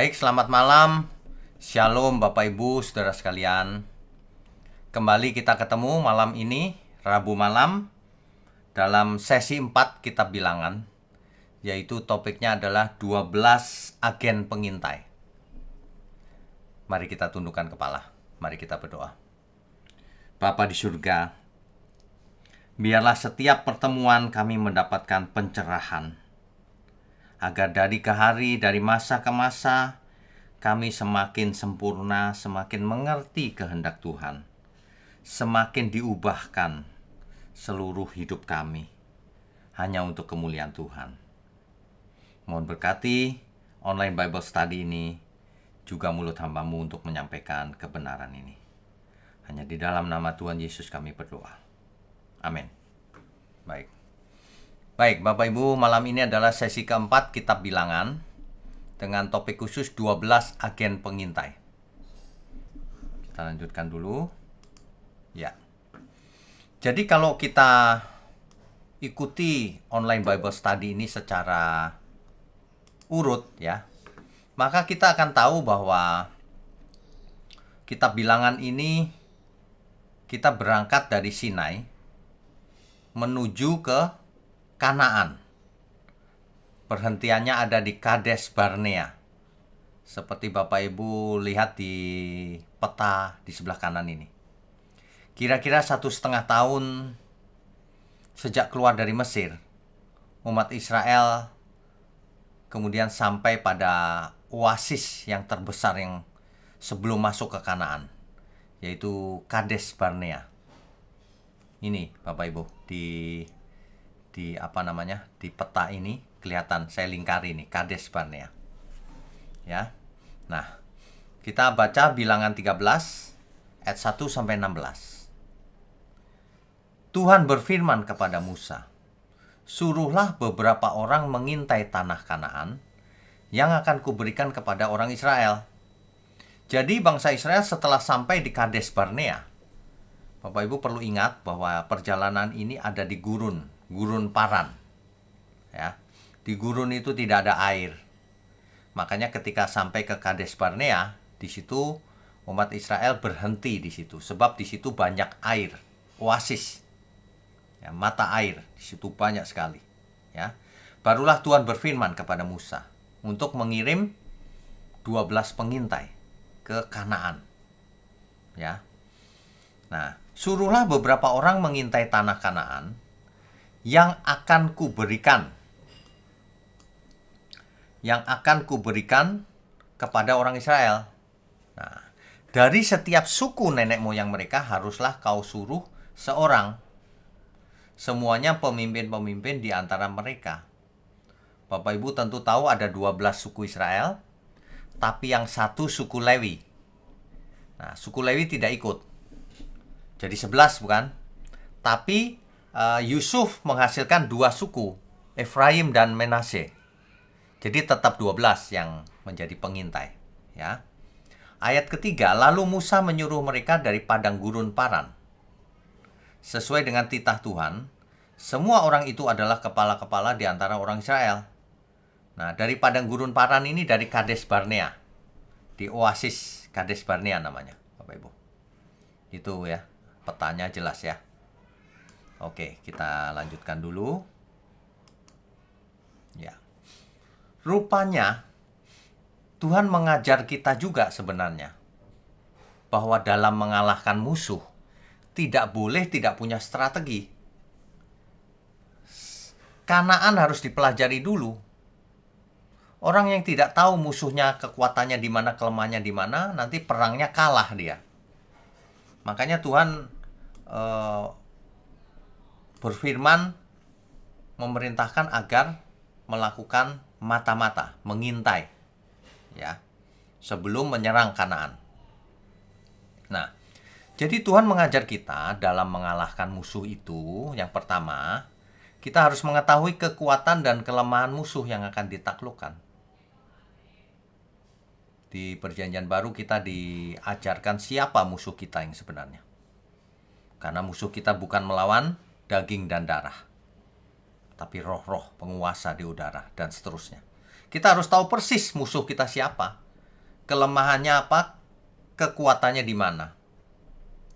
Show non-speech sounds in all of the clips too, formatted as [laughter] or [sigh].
Baik, selamat malam. Shalom Bapak Ibu, Saudara sekalian. Kembali kita ketemu malam ini, Rabu malam, dalam sesi 4 Kitab Bilangan, yaitu topiknya adalah 12 agen pengintai. Mari kita tundukkan kepala, mari kita berdoa. Bapa di surga, biarlah setiap pertemuan kami mendapatkan pencerahan, agar dari ke hari, dari masa ke masa, kami semakin sempurna, semakin mengerti kehendak Tuhan, semakin diubahkan seluruh hidup kami hanya untuk kemuliaan Tuhan. Mohon berkati online Bible study ini juga mulut hambamu untuk menyampaikan kebenaran ini. Hanya di dalam nama Tuhan Yesus kami berdoa. Amin. Baik. Baik, Bapak Ibu, malam ini adalah sesi keempat Kitab Bilangan dengan topik khusus 12 agen pengintai. Kita lanjutkan dulu. Ya. Jadi kalau kita ikuti online Bible study ini secara urut ya, maka kita akan tahu bahwa kitab bilangan ini kita berangkat dari Sinai menuju ke Kanaan. Perhentiannya ada di Kades Barnea. Seperti Bapak Ibu lihat di peta di sebelah kanan ini. Kira-kira satu setengah tahun sejak keluar dari Mesir, umat Israel kemudian sampai pada oasis yang terbesar yang sebelum masuk ke Kanaan, yaitu Kades Barnea. Ini Bapak Ibu di di apa namanya di peta ini kelihatan saya lingkari ini kades barnea ya nah kita baca bilangan 13 ayat 1 sampai 16 Tuhan berfirman kepada Musa suruhlah beberapa orang mengintai tanah Kanaan yang akan kuberikan kepada orang Israel jadi bangsa Israel setelah sampai di Kades Barnea Bapak Ibu perlu ingat bahwa perjalanan ini ada di gurun gurun Paran. Ya. Di gurun itu tidak ada air. Makanya ketika sampai ke Kades Barnea, di situ umat Israel berhenti di situ sebab di situ banyak air, oasis. Ya, mata air di situ banyak sekali, ya. Barulah Tuhan berfirman kepada Musa untuk mengirim 12 pengintai ke Kanaan. Ya. Nah, suruhlah beberapa orang mengintai tanah Kanaan yang akan kuberikan yang akan kuberikan kepada orang Israel. Nah, dari setiap suku nenek moyang mereka haruslah kau suruh seorang. Semuanya pemimpin-pemimpin di antara mereka. Bapak Ibu tentu tahu ada 12 suku Israel, tapi yang satu suku Lewi. Nah, suku Lewi tidak ikut. Jadi 11 bukan? Tapi Eh, Yusuf menghasilkan dua suku, Efraim dan Menase, Jadi tetap 12 yang menjadi pengintai, ya. Ayat ketiga, lalu Musa menyuruh mereka dari padang gurun Paran. Sesuai dengan titah Tuhan, semua orang itu adalah kepala-kepala di antara orang Israel. Nah, dari padang gurun Paran ini dari Kades Barnea. Di oasis Kades Barnea namanya, Bapak Ibu. Itu ya, petanya jelas ya. Oke, kita lanjutkan dulu. Ya. Rupanya Tuhan mengajar kita juga sebenarnya bahwa dalam mengalahkan musuh tidak boleh tidak punya strategi. Kanaan harus dipelajari dulu. Orang yang tidak tahu musuhnya kekuatannya di mana, kelemahannya di mana, nanti perangnya kalah dia. Makanya Tuhan eh, berfirman memerintahkan agar melakukan mata-mata, mengintai ya, sebelum menyerang Kanaan. Nah, jadi Tuhan mengajar kita dalam mengalahkan musuh itu, yang pertama, kita harus mengetahui kekuatan dan kelemahan musuh yang akan ditaklukkan. Di perjanjian baru kita diajarkan siapa musuh kita yang sebenarnya. Karena musuh kita bukan melawan daging dan darah, tapi roh-roh penguasa di udara dan seterusnya. Kita harus tahu persis musuh kita siapa, kelemahannya apa, kekuatannya di mana,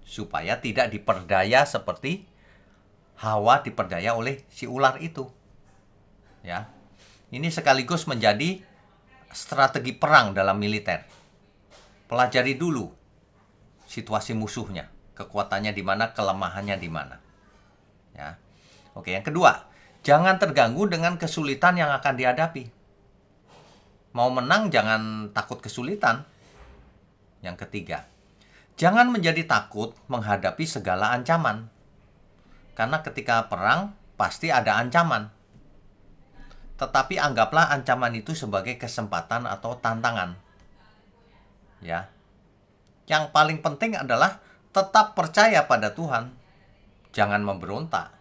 supaya tidak diperdaya seperti Hawa diperdaya oleh si ular itu. Ya. Ini sekaligus menjadi strategi perang dalam militer. Pelajari dulu situasi musuhnya, kekuatannya di mana, kelemahannya di mana. Oke, yang kedua, jangan terganggu dengan kesulitan yang akan dihadapi. Mau menang jangan takut kesulitan. Yang ketiga, jangan menjadi takut menghadapi segala ancaman. Karena ketika perang pasti ada ancaman. Tetapi anggaplah ancaman itu sebagai kesempatan atau tantangan. Ya. Yang paling penting adalah tetap percaya pada Tuhan. Jangan memberontak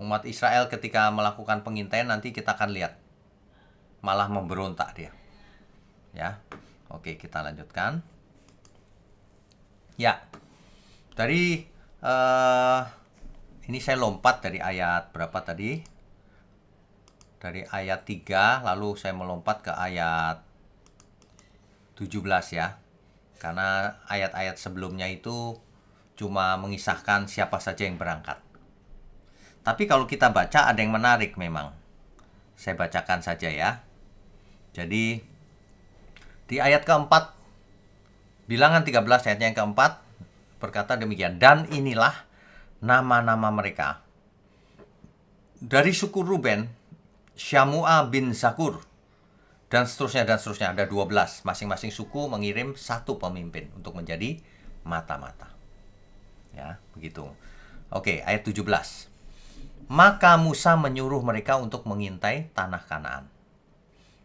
umat Israel ketika melakukan pengintaian nanti kita akan lihat malah memberontak dia. Ya. Oke, kita lanjutkan. Ya. Dari uh, ini saya lompat dari ayat berapa tadi? Dari ayat 3 lalu saya melompat ke ayat 17 ya. Karena ayat-ayat sebelumnya itu cuma mengisahkan siapa saja yang berangkat. Tapi kalau kita baca ada yang menarik memang. Saya bacakan saja ya. Jadi di ayat keempat, bilangan 13 ayatnya yang keempat berkata demikian. Dan inilah nama-nama mereka. Dari suku Ruben, Syamua bin Zakur, dan seterusnya, dan seterusnya. Ada 12, masing-masing suku mengirim satu pemimpin untuk menjadi mata-mata. Ya, begitu. Oke, ayat 17. Maka Musa menyuruh mereka untuk mengintai tanah Kanaan.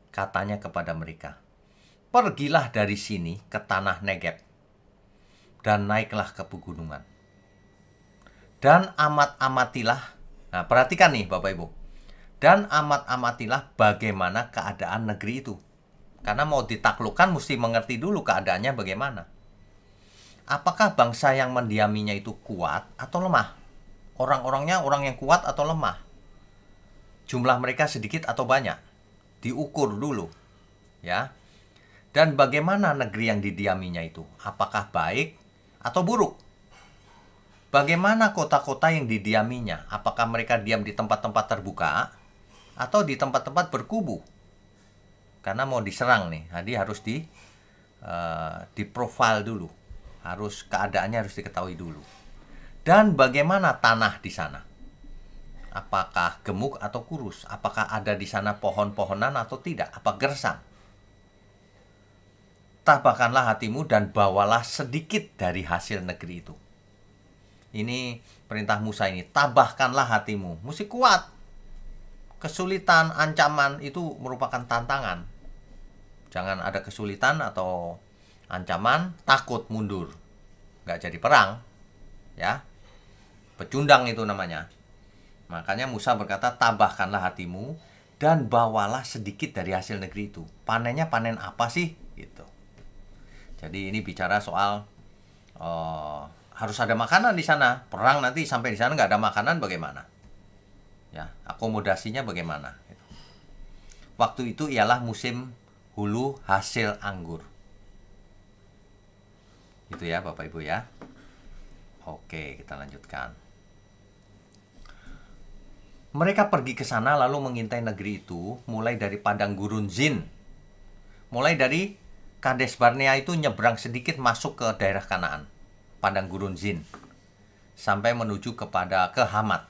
Katanya kepada mereka, "Pergilah dari sini ke tanah Negeb dan naiklah ke pegunungan. Dan amat-amatilah." Nah, perhatikan nih Bapak Ibu. Dan amat-amatilah bagaimana keadaan negeri itu. Karena mau ditaklukkan mesti mengerti dulu keadaannya bagaimana. Apakah bangsa yang mendiaminya itu kuat atau lemah? orang-orangnya orang yang kuat atau lemah. Jumlah mereka sedikit atau banyak. Diukur dulu. Ya. Dan bagaimana negeri yang didiaminya itu? Apakah baik atau buruk? Bagaimana kota-kota yang didiaminya? Apakah mereka diam di tempat-tempat terbuka atau di tempat-tempat berkubu? Karena mau diserang nih, jadi nah, harus di uh, profile dulu, harus keadaannya harus diketahui dulu. Dan bagaimana tanah di sana? Apakah gemuk atau kurus? Apakah ada di sana pohon-pohonan atau tidak? Apa gersang? Tabahkanlah hatimu dan bawalah sedikit dari hasil negeri itu. Ini perintah Musa ini, tabahkanlah hatimu. Mesti kuat. Kesulitan, ancaman itu merupakan tantangan. Jangan ada kesulitan atau ancaman, takut mundur. Gak jadi perang. Ya, Pecundang itu namanya. Makanya Musa berkata, "Tambahkanlah hatimu dan bawalah sedikit dari hasil negeri itu." Panennya panen apa sih? Gitu. Jadi ini bicara soal uh, harus ada makanan di sana. Perang nanti sampai di sana nggak ada makanan bagaimana? Ya, akomodasinya bagaimana? Gitu. Waktu itu ialah musim hulu hasil anggur. Itu ya, Bapak Ibu ya. Oke, kita lanjutkan. Mereka pergi ke sana lalu mengintai negeri itu mulai dari padang gurun Zin. Mulai dari Kades Barnea itu nyebrang sedikit masuk ke daerah Kanaan, padang gurun Zin, sampai menuju kepada ke Hamat.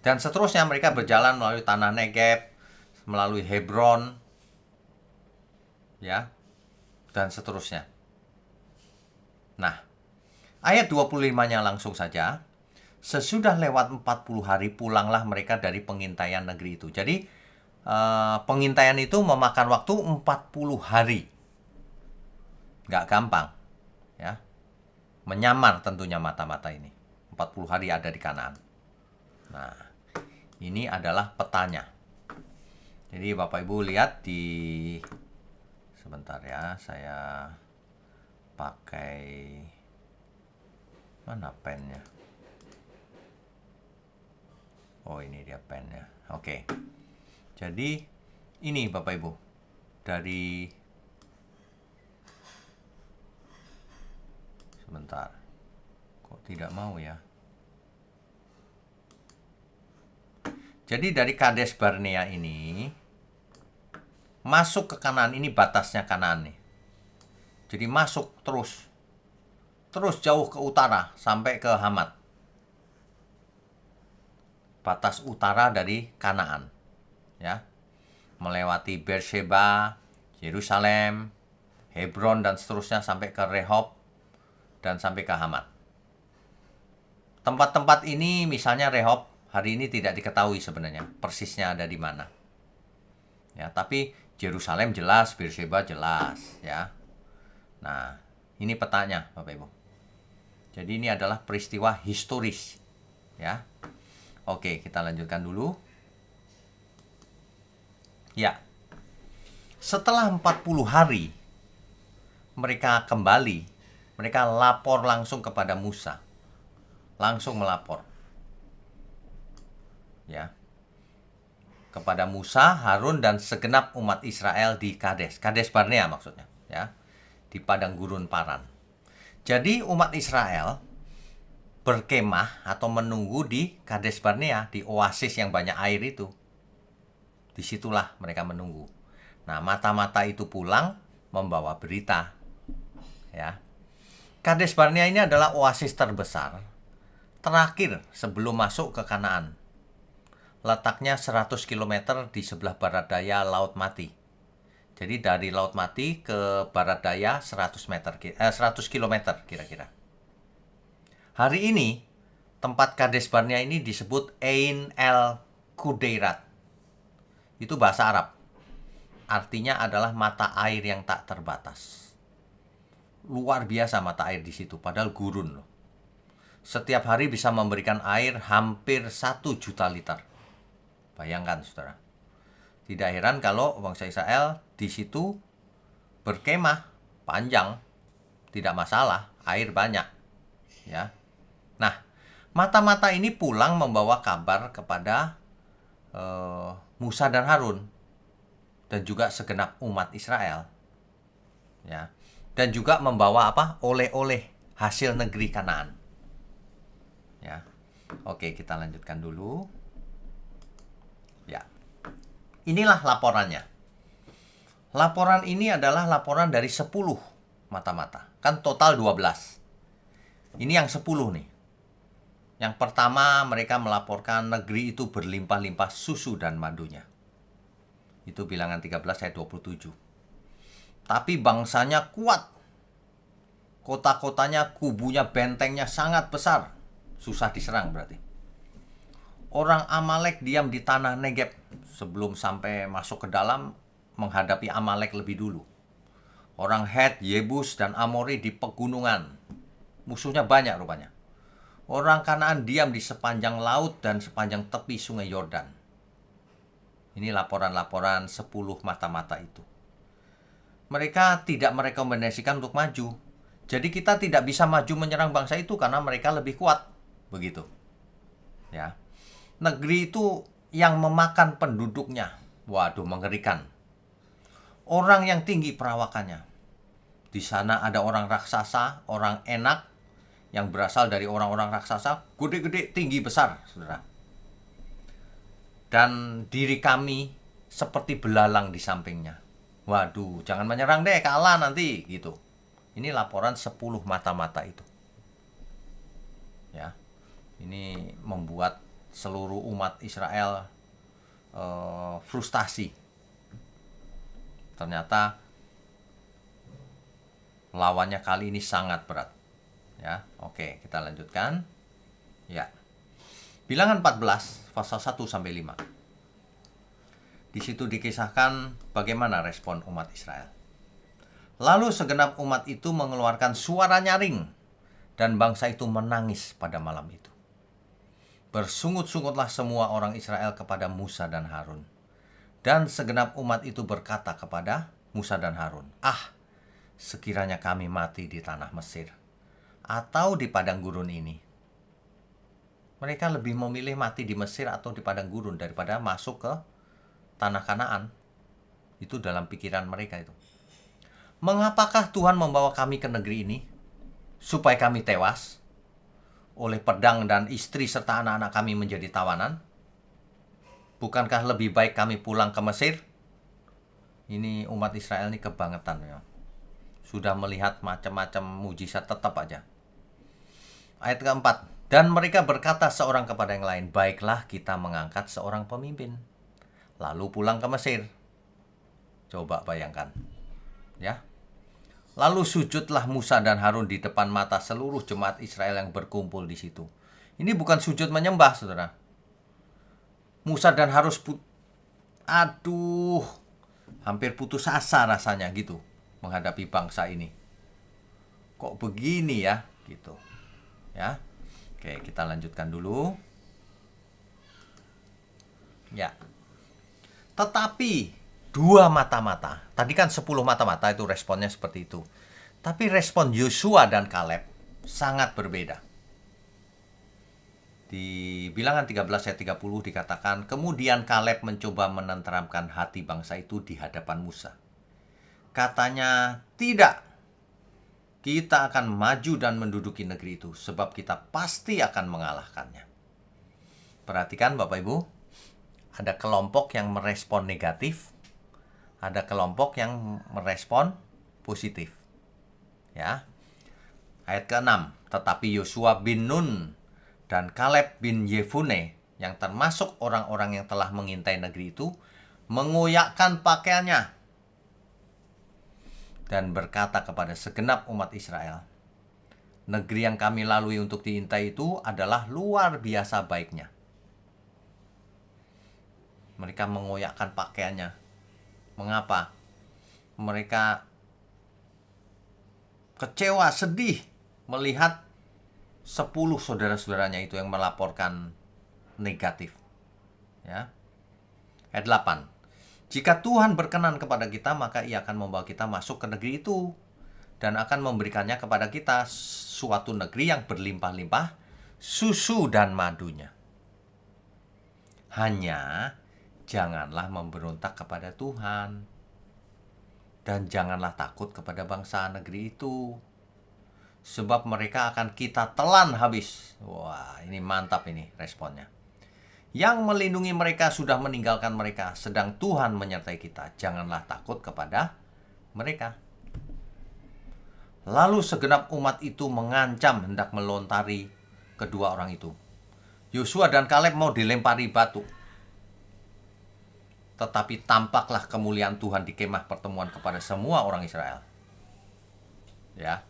Dan seterusnya mereka berjalan melalui tanah Negev, melalui Hebron, ya, dan seterusnya. Nah, ayat 25-nya langsung saja sesudah lewat 40 hari pulanglah mereka dari pengintaian negeri itu. Jadi uh, pengintaian itu memakan waktu 40 hari. Nggak gampang. ya Menyamar tentunya mata-mata ini. 40 hari ada di kanan Nah, ini adalah petanya. Jadi Bapak Ibu lihat di sebentar ya, saya pakai mana pennya? Oh ini dia pennya. Oke. Okay. Jadi ini Bapak Ibu dari sebentar. Kok tidak mau ya? Jadi dari Kades Barnea ini masuk ke kanan ini batasnya kanan nih. Jadi masuk terus terus jauh ke utara sampai ke Hamat batas utara dari Kanaan. Ya. Melewati Beersheba, Yerusalem, Hebron dan seterusnya sampai ke Rehob dan sampai ke Hamat. Tempat-tempat ini misalnya Rehob hari ini tidak diketahui sebenarnya persisnya ada di mana. Ya, tapi Yerusalem jelas, Beersheba jelas, ya. Nah, ini petanya Bapak Ibu. Jadi ini adalah peristiwa historis, ya. Oke, kita lanjutkan dulu. Ya. Setelah 40 hari mereka kembali, mereka lapor langsung kepada Musa. Langsung melapor. Ya. Kepada Musa, Harun dan segenap umat Israel di Kades, Kades Barnea maksudnya, ya. Di padang gurun Paran. Jadi umat Israel berkemah atau menunggu di Kades Barnea, di oasis yang banyak air itu. Disitulah mereka menunggu. Nah, mata-mata itu pulang membawa berita. Ya. Kades Barnea ini adalah oasis terbesar terakhir sebelum masuk ke Kanaan. Letaknya 100 km di sebelah barat daya Laut Mati. Jadi dari Laut Mati ke barat daya 100 meter eh, 100 km kira-kira. Hari ini, tempat Kades Barnia ini disebut Ain El Kudeirat. Itu bahasa Arab. Artinya adalah mata air yang tak terbatas. Luar biasa mata air di situ, padahal gurun loh. Setiap hari bisa memberikan air hampir 1 juta liter. Bayangkan saudara. Tidak heran kalau bangsa Israel di situ berkemah panjang. Tidak masalah, air banyak. Ya, Nah, mata-mata ini pulang membawa kabar kepada uh, Musa dan Harun dan juga segenap umat Israel. Ya. Dan juga membawa apa? oleh-oleh hasil negeri Kanaan. Ya. Oke, kita lanjutkan dulu. Ya. Inilah laporannya. Laporan ini adalah laporan dari 10 mata-mata. Kan total 12. Ini yang 10 nih. Yang pertama, mereka melaporkan negeri itu berlimpah-limpah susu dan madunya. Itu bilangan 13 ayat 27. Tapi bangsanya kuat. Kota-kotanya, kubunya, bentengnya sangat besar. Susah diserang berarti. Orang Amalek diam di tanah Negeb sebelum sampai masuk ke dalam menghadapi Amalek lebih dulu. Orang Het, Yebus, dan Amori di pegunungan. Musuhnya banyak rupanya. Orang Kanaan diam di sepanjang laut dan sepanjang tepi sungai Yordan. Ini laporan-laporan sepuluh mata-mata itu. Mereka tidak merekomendasikan untuk maju. Jadi kita tidak bisa maju menyerang bangsa itu karena mereka lebih kuat. Begitu. Ya. Negeri itu yang memakan penduduknya. Waduh, mengerikan. Orang yang tinggi perawakannya. Di sana ada orang raksasa, orang enak, yang berasal dari orang-orang raksasa gede-gede tinggi besar saudara dan diri kami seperti belalang di sampingnya waduh jangan menyerang deh kalah nanti gitu ini laporan 10 mata-mata itu ya ini membuat seluruh umat Israel eh, frustasi ternyata lawannya kali ini sangat berat Ya, oke, kita lanjutkan. Ya. Bilangan 14 pasal 1 sampai 5. Di situ dikisahkan bagaimana respon umat Israel. Lalu segenap umat itu mengeluarkan suara nyaring dan bangsa itu menangis pada malam itu. Bersungut-sungutlah semua orang Israel kepada Musa dan Harun. Dan segenap umat itu berkata kepada Musa dan Harun, "Ah, sekiranya kami mati di tanah Mesir, atau di padang gurun ini. Mereka lebih memilih mati di Mesir atau di padang gurun daripada masuk ke tanah Kanaan. Itu dalam pikiran mereka itu. Mengapakah Tuhan membawa kami ke negeri ini? Supaya kami tewas oleh pedang dan istri serta anak-anak kami menjadi tawanan? Bukankah lebih baik kami pulang ke Mesir? Ini umat Israel ini kebangetan ya. Sudah melihat macam-macam mujizat tetap aja Ayat keempat. Dan mereka berkata seorang kepada yang lain, baiklah kita mengangkat seorang pemimpin. Lalu pulang ke Mesir. Coba bayangkan. Ya. Lalu sujudlah Musa dan Harun di depan mata seluruh jemaat Israel yang berkumpul di situ. Ini bukan sujud menyembah, saudara. Musa dan Harus put aduh, hampir putus asa rasanya gitu menghadapi bangsa ini. Kok begini ya, gitu ya. Oke, kita lanjutkan dulu. Ya. Tetapi dua mata-mata. Tadi kan 10 mata-mata itu responnya seperti itu. Tapi respon Yosua dan Kaleb sangat berbeda. Di bilangan 13 ayat 30 dikatakan, Kemudian Kaleb mencoba menenteramkan hati bangsa itu di hadapan Musa. Katanya, tidak, kita akan maju dan menduduki negeri itu, sebab kita pasti akan mengalahkannya. Perhatikan, Bapak Ibu, ada kelompok yang merespon negatif, ada kelompok yang merespon positif. Ya. Ayat ke-6, tetapi Yosua bin Nun dan Kaleb bin Yefune yang termasuk orang-orang yang telah mengintai negeri itu mengoyakkan pakaiannya dan berkata kepada segenap umat Israel, "Negeri yang kami lalui untuk diintai itu adalah luar biasa baiknya." Mereka mengoyakkan pakaiannya. Mengapa? Mereka kecewa, sedih melihat sepuluh saudara-saudaranya itu yang melaporkan negatif. Ya. Ayat 8 jika Tuhan berkenan kepada kita, maka Ia akan membawa kita masuk ke negeri itu dan akan memberikannya kepada kita suatu negeri yang berlimpah-limpah susu dan madunya. Hanya janganlah memberontak kepada Tuhan dan janganlah takut kepada bangsa negeri itu sebab mereka akan kita telan habis. Wah, ini mantap ini responnya yang melindungi mereka sudah meninggalkan mereka, sedang Tuhan menyertai kita. Janganlah takut kepada mereka. Lalu segenap umat itu mengancam hendak melontari kedua orang itu. Yosua dan Kaleb mau dilempari batu. Tetapi tampaklah kemuliaan Tuhan di kemah pertemuan kepada semua orang Israel. Ya.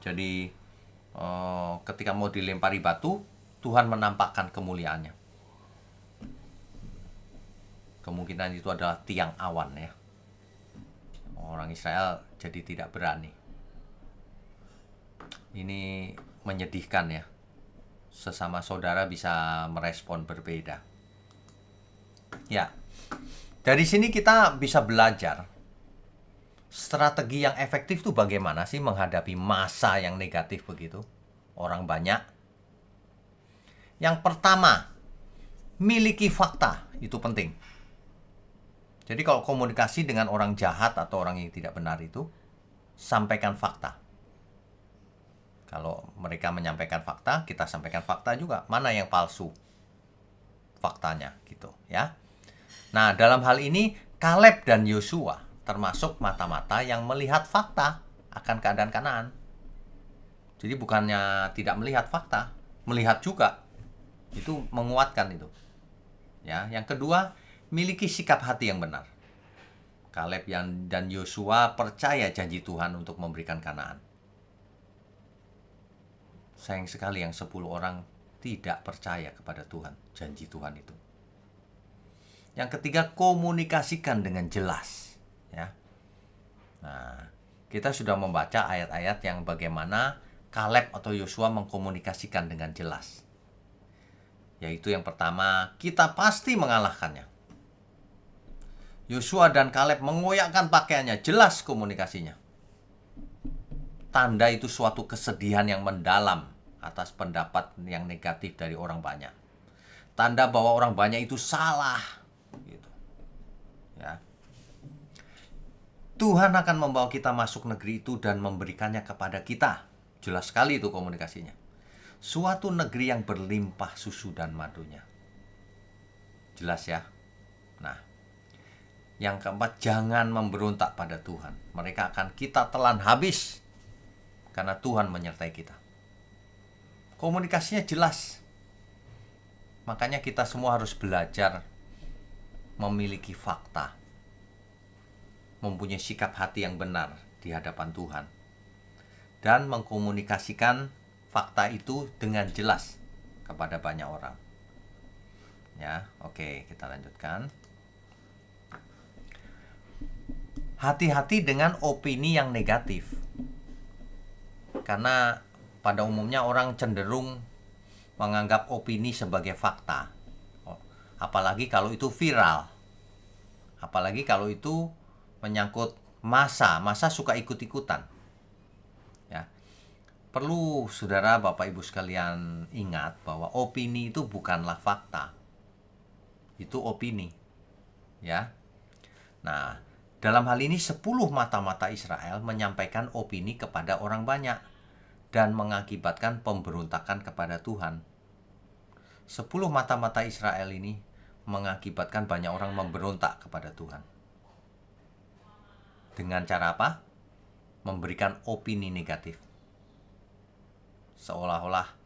Jadi eh, ketika mau dilempari batu, Tuhan menampakkan kemuliaannya kemungkinan itu adalah tiang awan ya. Orang Israel jadi tidak berani. Ini menyedihkan ya. Sesama saudara bisa merespon berbeda. Ya. Dari sini kita bisa belajar strategi yang efektif itu bagaimana sih menghadapi masa yang negatif begitu? Orang banyak. Yang pertama, miliki fakta, itu penting. Jadi kalau komunikasi dengan orang jahat atau orang yang tidak benar itu sampaikan fakta. Kalau mereka menyampaikan fakta, kita sampaikan fakta juga. Mana yang palsu? Faktanya gitu ya. Nah, dalam hal ini Kaleb dan Yosua termasuk mata-mata yang melihat fakta akan keadaan Kanaan. Jadi bukannya tidak melihat fakta, melihat juga. Itu menguatkan itu. Ya, yang kedua miliki sikap hati yang benar. Kaleb dan Yosua percaya janji Tuhan untuk memberikan Kanaan. Sayang sekali yang 10 orang tidak percaya kepada Tuhan, janji Tuhan itu. Yang ketiga, komunikasikan dengan jelas, ya. Nah, kita sudah membaca ayat-ayat yang bagaimana Kaleb atau Yosua mengkomunikasikan dengan jelas. Yaitu yang pertama, kita pasti mengalahkannya. Yosua dan Kaleb mengoyakkan pakaiannya, jelas komunikasinya. Tanda itu suatu kesedihan yang mendalam atas pendapat yang negatif dari orang banyak. Tanda bahwa orang banyak itu salah. Gitu. Ya. Tuhan akan membawa kita masuk negeri itu dan memberikannya kepada kita. Jelas sekali itu komunikasinya. Suatu negeri yang berlimpah susu dan madunya. Jelas ya? Nah, yang keempat, jangan memberontak pada Tuhan. Mereka akan kita telan habis karena Tuhan menyertai kita. Komunikasinya jelas. Makanya kita semua harus belajar memiliki fakta. Mempunyai sikap hati yang benar di hadapan Tuhan. Dan mengkomunikasikan fakta itu dengan jelas kepada banyak orang. Ya, oke, kita lanjutkan. hati-hati dengan opini yang negatif. Karena pada umumnya orang cenderung menganggap opini sebagai fakta. Oh, apalagi kalau itu viral. Apalagi kalau itu menyangkut masa, masa suka ikut-ikutan. Ya. Perlu Saudara Bapak Ibu sekalian ingat bahwa opini itu bukanlah fakta. Itu opini. Ya. Nah, dalam hal ini 10 mata-mata Israel menyampaikan opini kepada orang banyak dan mengakibatkan pemberontakan kepada Tuhan. 10 mata-mata Israel ini mengakibatkan banyak orang memberontak kepada Tuhan. Dengan cara apa? Memberikan opini negatif. Seolah-olah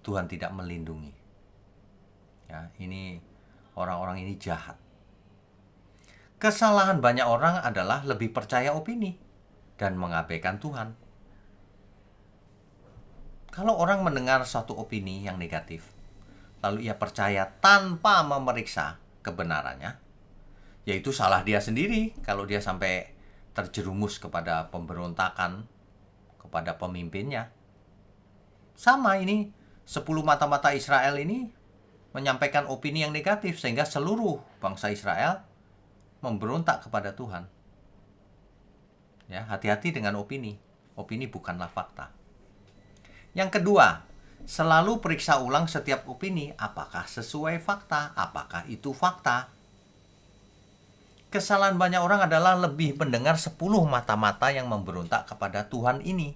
Tuhan tidak melindungi. Ya, ini orang-orang ini jahat. Kesalahan banyak orang adalah lebih percaya opini dan mengabaikan Tuhan. Kalau orang mendengar suatu opini yang negatif, lalu ia percaya tanpa memeriksa kebenarannya, yaitu salah dia sendiri kalau dia sampai terjerumus kepada pemberontakan kepada pemimpinnya. Sama ini, sepuluh mata-mata Israel ini menyampaikan opini yang negatif sehingga seluruh bangsa Israel memberontak kepada Tuhan. Ya, hati-hati dengan opini. Opini bukanlah fakta. Yang kedua, selalu periksa ulang setiap opini apakah sesuai fakta, apakah itu fakta. Kesalahan banyak orang adalah lebih mendengar 10 mata-mata yang memberontak kepada Tuhan ini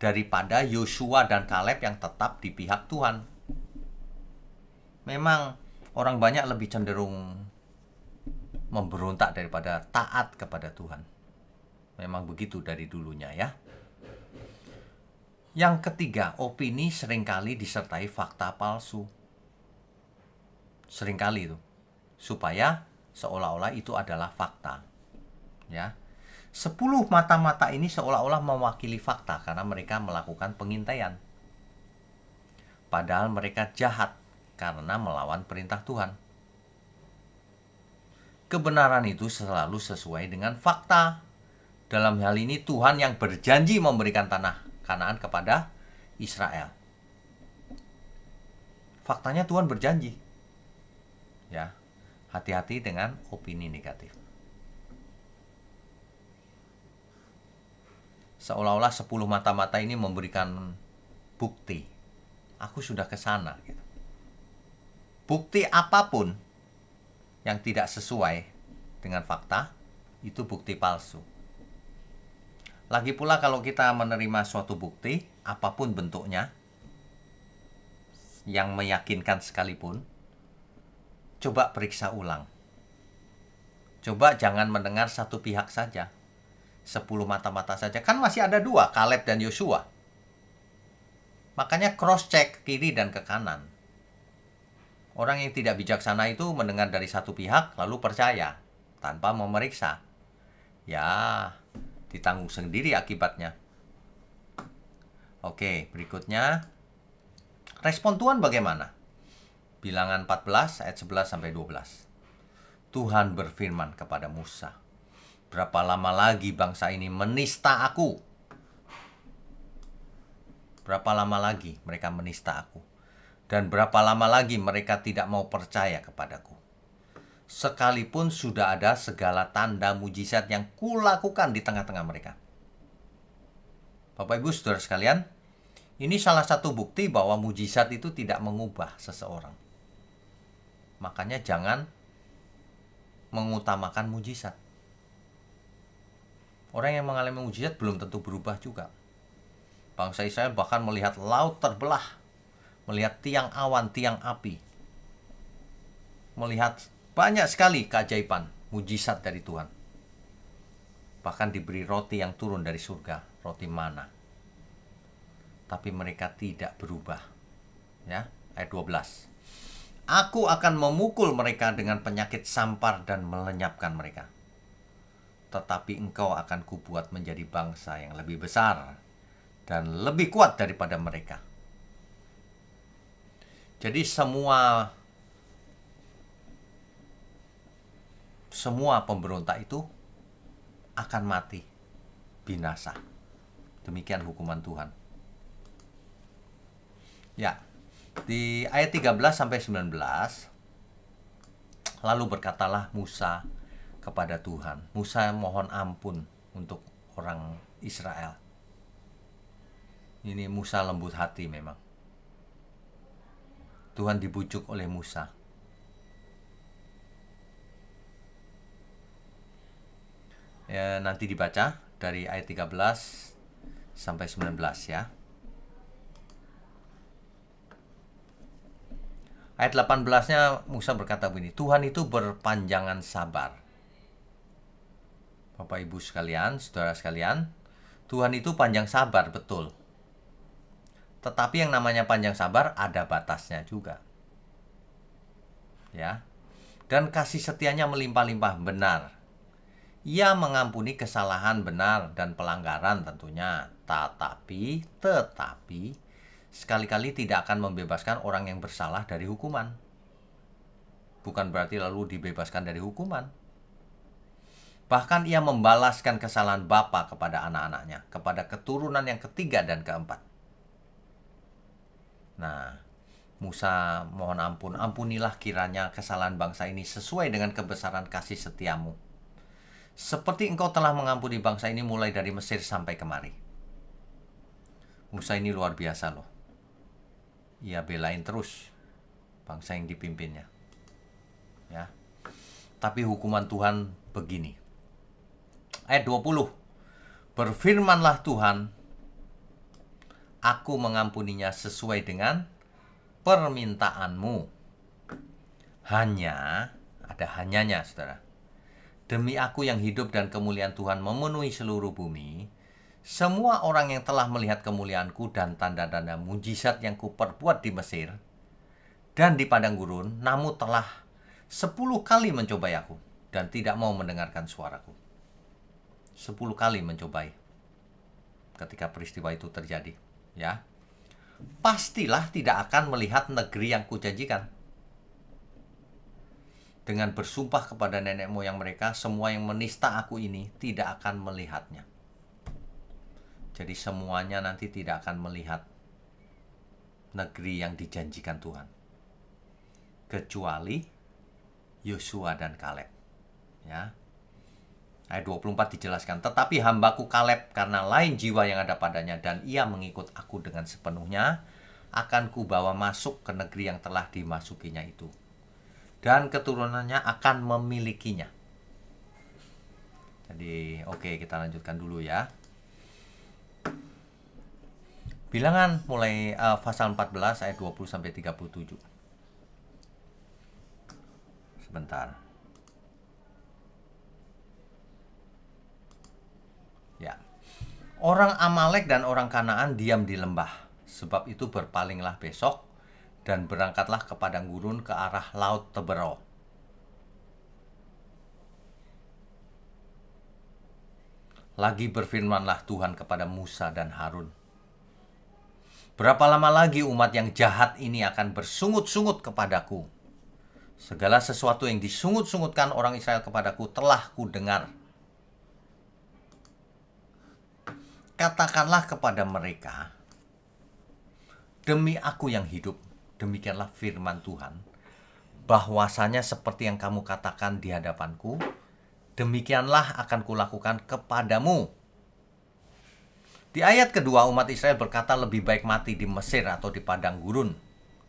daripada Yosua dan Kaleb yang tetap di pihak Tuhan. Memang orang banyak lebih cenderung memberontak daripada taat kepada Tuhan. Memang begitu dari dulunya ya. Yang ketiga, opini seringkali disertai fakta palsu. Seringkali itu. Supaya seolah-olah itu adalah fakta. Ya. Sepuluh mata-mata ini seolah-olah mewakili fakta karena mereka melakukan pengintaian. Padahal mereka jahat karena melawan perintah Tuhan kebenaran itu selalu sesuai dengan fakta. Dalam hal ini Tuhan yang berjanji memberikan tanah Kanaan kepada Israel. Faktanya Tuhan berjanji. Ya. Hati-hati dengan opini negatif. Seolah-olah sepuluh mata-mata ini memberikan bukti. Aku sudah ke sana gitu. Bukti apapun yang tidak sesuai dengan fakta itu bukti palsu. Lagi pula kalau kita menerima suatu bukti, apapun bentuknya, yang meyakinkan sekalipun, coba periksa ulang. Coba jangan mendengar satu pihak saja. Sepuluh mata-mata saja. Kan masih ada dua, Kaleb dan Yosua. Makanya cross-check kiri dan ke kanan. Orang yang tidak bijaksana itu mendengar dari satu pihak lalu percaya tanpa memeriksa. Ya, ditanggung sendiri akibatnya. Oke, berikutnya respon Tuhan bagaimana? Bilangan 14 ayat 11 sampai 12. Tuhan berfirman kepada Musa, "Berapa lama lagi bangsa ini menista aku? Berapa lama lagi mereka menista aku?" dan berapa lama lagi mereka tidak mau percaya kepadaku. Sekalipun sudah ada segala tanda mujizat yang kulakukan di tengah-tengah mereka. Bapak Ibu Saudara sekalian, ini salah satu bukti bahwa mujizat itu tidak mengubah seseorang. Makanya jangan mengutamakan mujizat. Orang yang mengalami mujizat belum tentu berubah juga. Bangsa Israel bahkan melihat laut terbelah melihat tiang awan, tiang api, melihat banyak sekali keajaiban, mujizat dari Tuhan. Bahkan diberi roti yang turun dari surga, roti mana. Tapi mereka tidak berubah. Ya, ayat 12. Aku akan memukul mereka dengan penyakit sampar dan melenyapkan mereka. Tetapi engkau akan kubuat menjadi bangsa yang lebih besar dan lebih kuat daripada mereka jadi semua semua pemberontak itu akan mati, binasa. Demikian hukuman Tuhan. Ya. Di ayat 13 sampai 19 lalu berkatalah Musa kepada Tuhan, Musa mohon ampun untuk orang Israel. Ini Musa lembut hati memang. Tuhan dibujuk oleh Musa. Ya, nanti dibaca dari ayat 13 sampai 19 ya. Ayat 18-nya Musa berkata begini, Tuhan itu berpanjangan sabar. Bapak Ibu sekalian, saudara sekalian, Tuhan itu panjang sabar, betul. Tetapi yang namanya panjang sabar ada batasnya juga. Ya. Dan kasih setianya melimpah-limpah benar. Ia mengampuni kesalahan benar dan pelanggaran tentunya. Tetapi, tetapi sekali-kali tidak akan membebaskan orang yang bersalah dari hukuman. Bukan berarti lalu dibebaskan dari hukuman. Bahkan ia membalaskan kesalahan bapa kepada anak-anaknya, kepada keturunan yang ketiga dan keempat Nah, Musa, mohon ampun, ampunilah kiranya kesalahan bangsa ini sesuai dengan kebesaran kasih setiamu. Seperti engkau telah mengampuni bangsa ini mulai dari Mesir sampai kemari. Musa ini luar biasa loh. Ia belain terus bangsa yang dipimpinnya. Ya. Tapi hukuman Tuhan begini. Ayat 20. Berfirmanlah Tuhan aku mengampuninya sesuai dengan permintaanmu. Hanya, ada hanyanya saudara. Demi aku yang hidup dan kemuliaan Tuhan memenuhi seluruh bumi, semua orang yang telah melihat kemuliaanku dan tanda-tanda mujizat yang kuperbuat di Mesir dan di padang gurun, namun telah sepuluh kali mencobai aku dan tidak mau mendengarkan suaraku. Sepuluh kali mencobai ketika peristiwa itu terjadi ya pastilah tidak akan melihat negeri yang kujanjikan. Dengan bersumpah kepada nenek moyang mereka, semua yang menista aku ini tidak akan melihatnya. Jadi semuanya nanti tidak akan melihat negeri yang dijanjikan Tuhan. Kecuali Yosua dan Kaleb. Ya ayat 24 dijelaskan, tetapi hambaku Kaleb karena lain jiwa yang ada padanya dan ia mengikut aku dengan sepenuhnya, akan kubawa masuk ke negeri yang telah dimasukinya itu. Dan keturunannya akan memilikinya. Jadi, oke okay, kita lanjutkan dulu ya. Bilangan mulai uh, pasal 14 ayat 20 sampai 37. Sebentar. Ya. Orang Amalek dan orang Kanaan diam di lembah, sebab itu berpalinglah besok dan berangkatlah ke padang gurun ke arah laut Tebero. Lagi berfirmanlah Tuhan kepada Musa dan Harun. Berapa lama lagi umat yang jahat ini akan bersungut-sungut kepadaku? Segala sesuatu yang disungut-sungutkan orang Israel kepadaku telah kudengar. dengar Katakanlah kepada mereka, demi aku yang hidup, demikianlah firman Tuhan, bahwasanya seperti yang kamu katakan di hadapanku, demikianlah akan kulakukan kepadamu. Di ayat kedua umat Israel berkata lebih baik mati di Mesir atau di padang gurun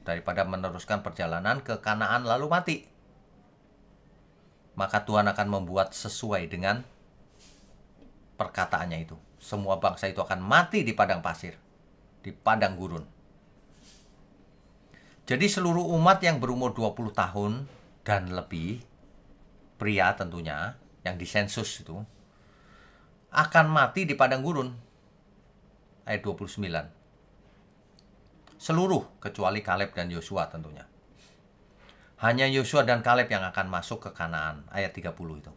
daripada meneruskan perjalanan ke Kanaan lalu mati. Maka Tuhan akan membuat sesuai dengan perkataannya itu semua bangsa itu akan mati di padang pasir, di padang gurun. Jadi seluruh umat yang berumur 20 tahun dan lebih, pria tentunya, yang disensus itu, akan mati di padang gurun. Ayat 29. Seluruh kecuali Kaleb dan Yosua tentunya. Hanya Yosua dan Kaleb yang akan masuk ke Kanaan. Ayat 30 itu.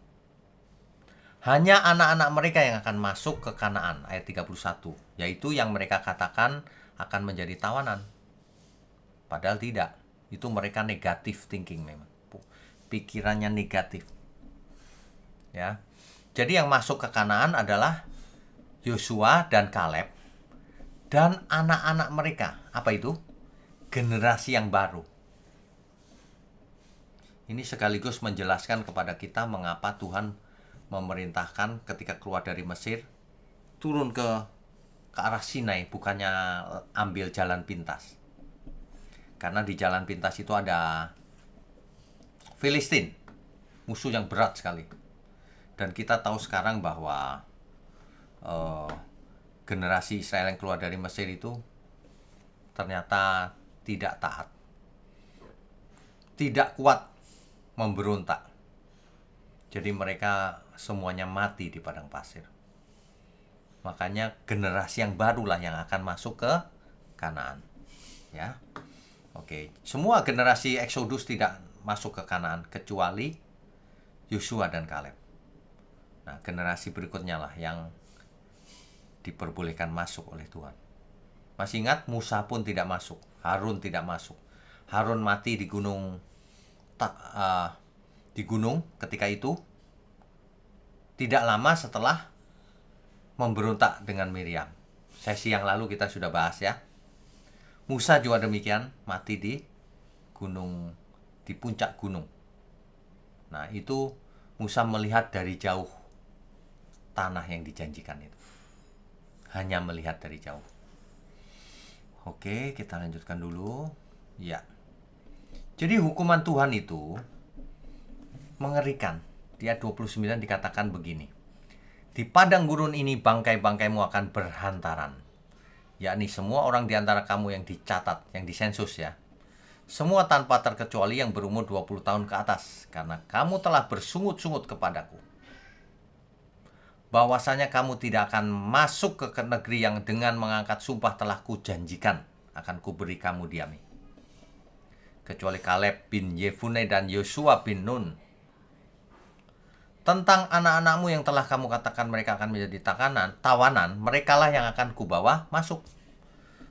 Hanya anak-anak mereka yang akan masuk ke Kanaan ayat 31, yaitu yang mereka katakan akan menjadi tawanan. Padahal tidak. Itu mereka negatif thinking memang. Pikirannya negatif. Ya. Jadi yang masuk ke Kanaan adalah Yosua dan Kaleb dan anak-anak mereka. Apa itu? Generasi yang baru. Ini sekaligus menjelaskan kepada kita mengapa Tuhan memerintahkan ketika keluar dari Mesir turun ke ke arah Sinai bukannya ambil jalan pintas karena di jalan pintas itu ada Filistin musuh yang berat sekali dan kita tahu sekarang bahwa uh, generasi Israel yang keluar dari Mesir itu ternyata tidak taat tidak kuat memberontak jadi mereka semuanya mati di padang pasir. Makanya generasi yang barulah yang akan masuk ke Kanaan. Ya. Oke, semua generasi Exodus tidak masuk ke Kanaan kecuali Yosua dan Kaleb. Nah, generasi berikutnya lah yang diperbolehkan masuk oleh Tuhan. Masih ingat Musa pun tidak masuk, Harun tidak masuk. Harun mati di gunung tak uh, eh, di gunung ketika itu tidak lama setelah memberontak dengan Miriam. Sesi yang lalu kita sudah bahas ya. Musa juga demikian, mati di gunung di puncak gunung. Nah, itu Musa melihat dari jauh tanah yang dijanjikan itu. Hanya melihat dari jauh. Oke, kita lanjutkan dulu. Ya. Jadi hukuman Tuhan itu mengerikan. Dia 29 dikatakan begini. Di padang gurun ini bangkai-bangkaimu akan berhantaran. Yakni semua orang di antara kamu yang dicatat, yang disensus ya. Semua tanpa terkecuali yang berumur 20 tahun ke atas. Karena kamu telah bersungut-sungut kepadaku. Bahwasanya kamu tidak akan masuk ke negeri yang dengan mengangkat sumpah telah kujanjikan. Akan kuberi kamu diami kecuali Kaleb bin Yefune dan Yosua bin Nun tentang anak-anakmu yang telah kamu katakan mereka akan menjadi takanan, tawanan, merekalah yang akan kubawa masuk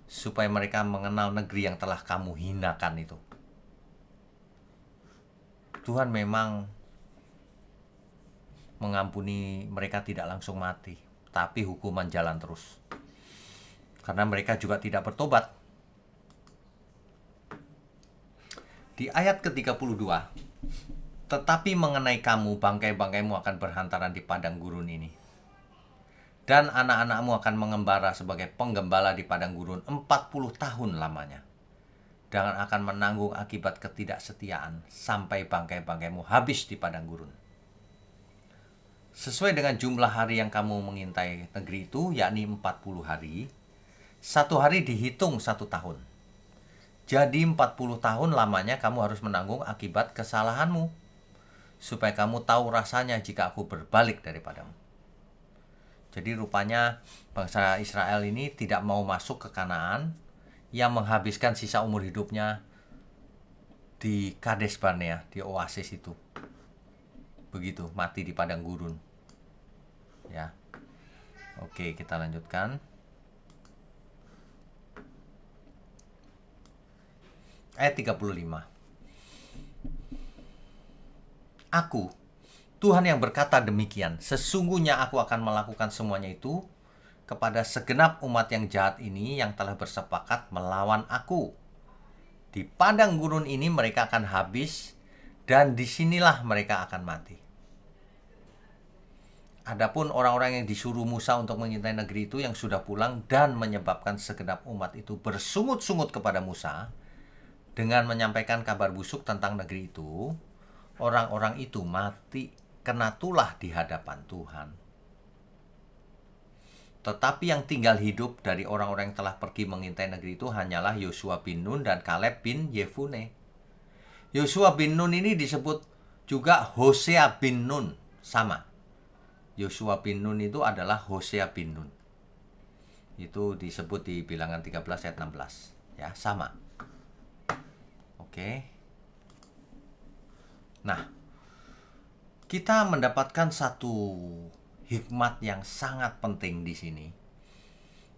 supaya mereka mengenal negeri yang telah kamu hinakan itu. Tuhan memang mengampuni mereka tidak langsung mati, tapi hukuman jalan terus. Karena mereka juga tidak bertobat. Di ayat ke-32 tetapi mengenai kamu, bangkai-bangkaimu akan berhantaran di padang gurun ini. Dan anak-anakmu akan mengembara sebagai penggembala di padang gurun 40 tahun lamanya. Dan akan menanggung akibat ketidaksetiaan sampai bangkai-bangkaimu habis di padang gurun. Sesuai dengan jumlah hari yang kamu mengintai negeri itu, yakni 40 hari, satu hari dihitung satu tahun. Jadi 40 tahun lamanya kamu harus menanggung akibat kesalahanmu supaya kamu tahu rasanya jika aku berbalik daripadamu. Jadi rupanya bangsa Israel ini tidak mau masuk ke Kanaan yang menghabiskan sisa umur hidupnya di Kades Barnea, di oasis itu. Begitu, mati di padang gurun. Ya. Oke, kita lanjutkan. Ayat 35. Aku, Tuhan yang berkata demikian, sesungguhnya aku akan melakukan semuanya itu kepada segenap umat yang jahat ini yang telah bersepakat melawan aku. Di padang gurun ini mereka akan habis dan disinilah mereka akan mati. Adapun orang-orang yang disuruh Musa untuk mengintai negeri itu yang sudah pulang dan menyebabkan segenap umat itu bersungut-sungut kepada Musa dengan menyampaikan kabar busuk tentang negeri itu, orang-orang itu mati kena tulah di hadapan Tuhan. Tetapi yang tinggal hidup dari orang-orang yang telah pergi mengintai negeri itu hanyalah Yosua bin Nun dan Kaleb bin Yefune. Yosua bin Nun ini disebut juga Hosea bin Nun, sama. Yosua bin Nun itu adalah Hosea bin Nun. Itu disebut di bilangan 13 ayat 16, ya, sama. Oke. Okay. Nah, kita mendapatkan satu hikmat yang sangat penting di sini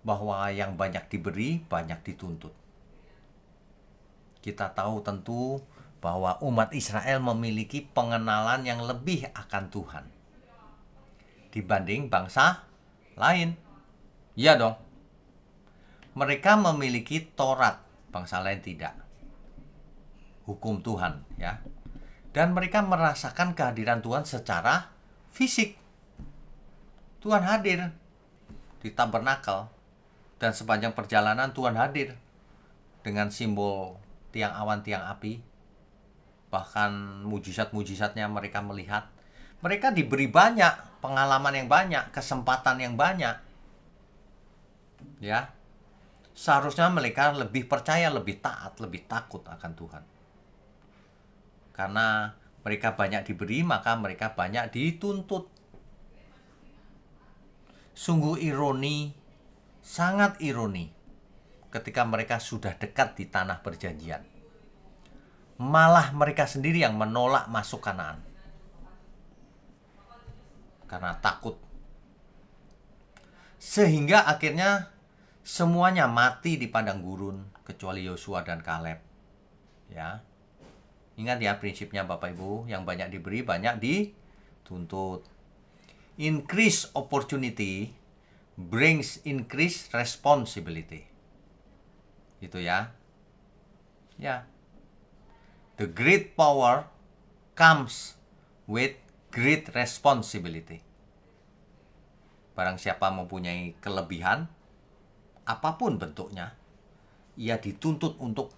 bahwa yang banyak diberi banyak dituntut. Kita tahu tentu bahwa umat Israel memiliki pengenalan yang lebih akan Tuhan dibanding bangsa lain. ya dong. Mereka memiliki Taurat, bangsa lain tidak. Hukum Tuhan, ya dan mereka merasakan kehadiran Tuhan secara fisik. Tuhan hadir di tabernakel dan sepanjang perjalanan Tuhan hadir dengan simbol tiang awan tiang api bahkan mujizat-mujizatnya mereka melihat mereka diberi banyak pengalaman yang banyak kesempatan yang banyak ya seharusnya mereka lebih percaya lebih taat lebih takut akan Tuhan karena mereka banyak diberi, maka mereka banyak dituntut. Sungguh ironi, sangat ironi ketika mereka sudah dekat di tanah perjanjian. Malah mereka sendiri yang menolak masuk Kanaan. Karena takut. Sehingga akhirnya semuanya mati di padang gurun kecuali Yosua dan Kaleb. Ya. Ingat ya prinsipnya Bapak Ibu, yang banyak diberi banyak dituntut. Increase opportunity brings increase responsibility. gitu ya. Ya. The great power comes with great responsibility. Barang siapa mempunyai kelebihan apapun bentuknya, ia dituntut untuk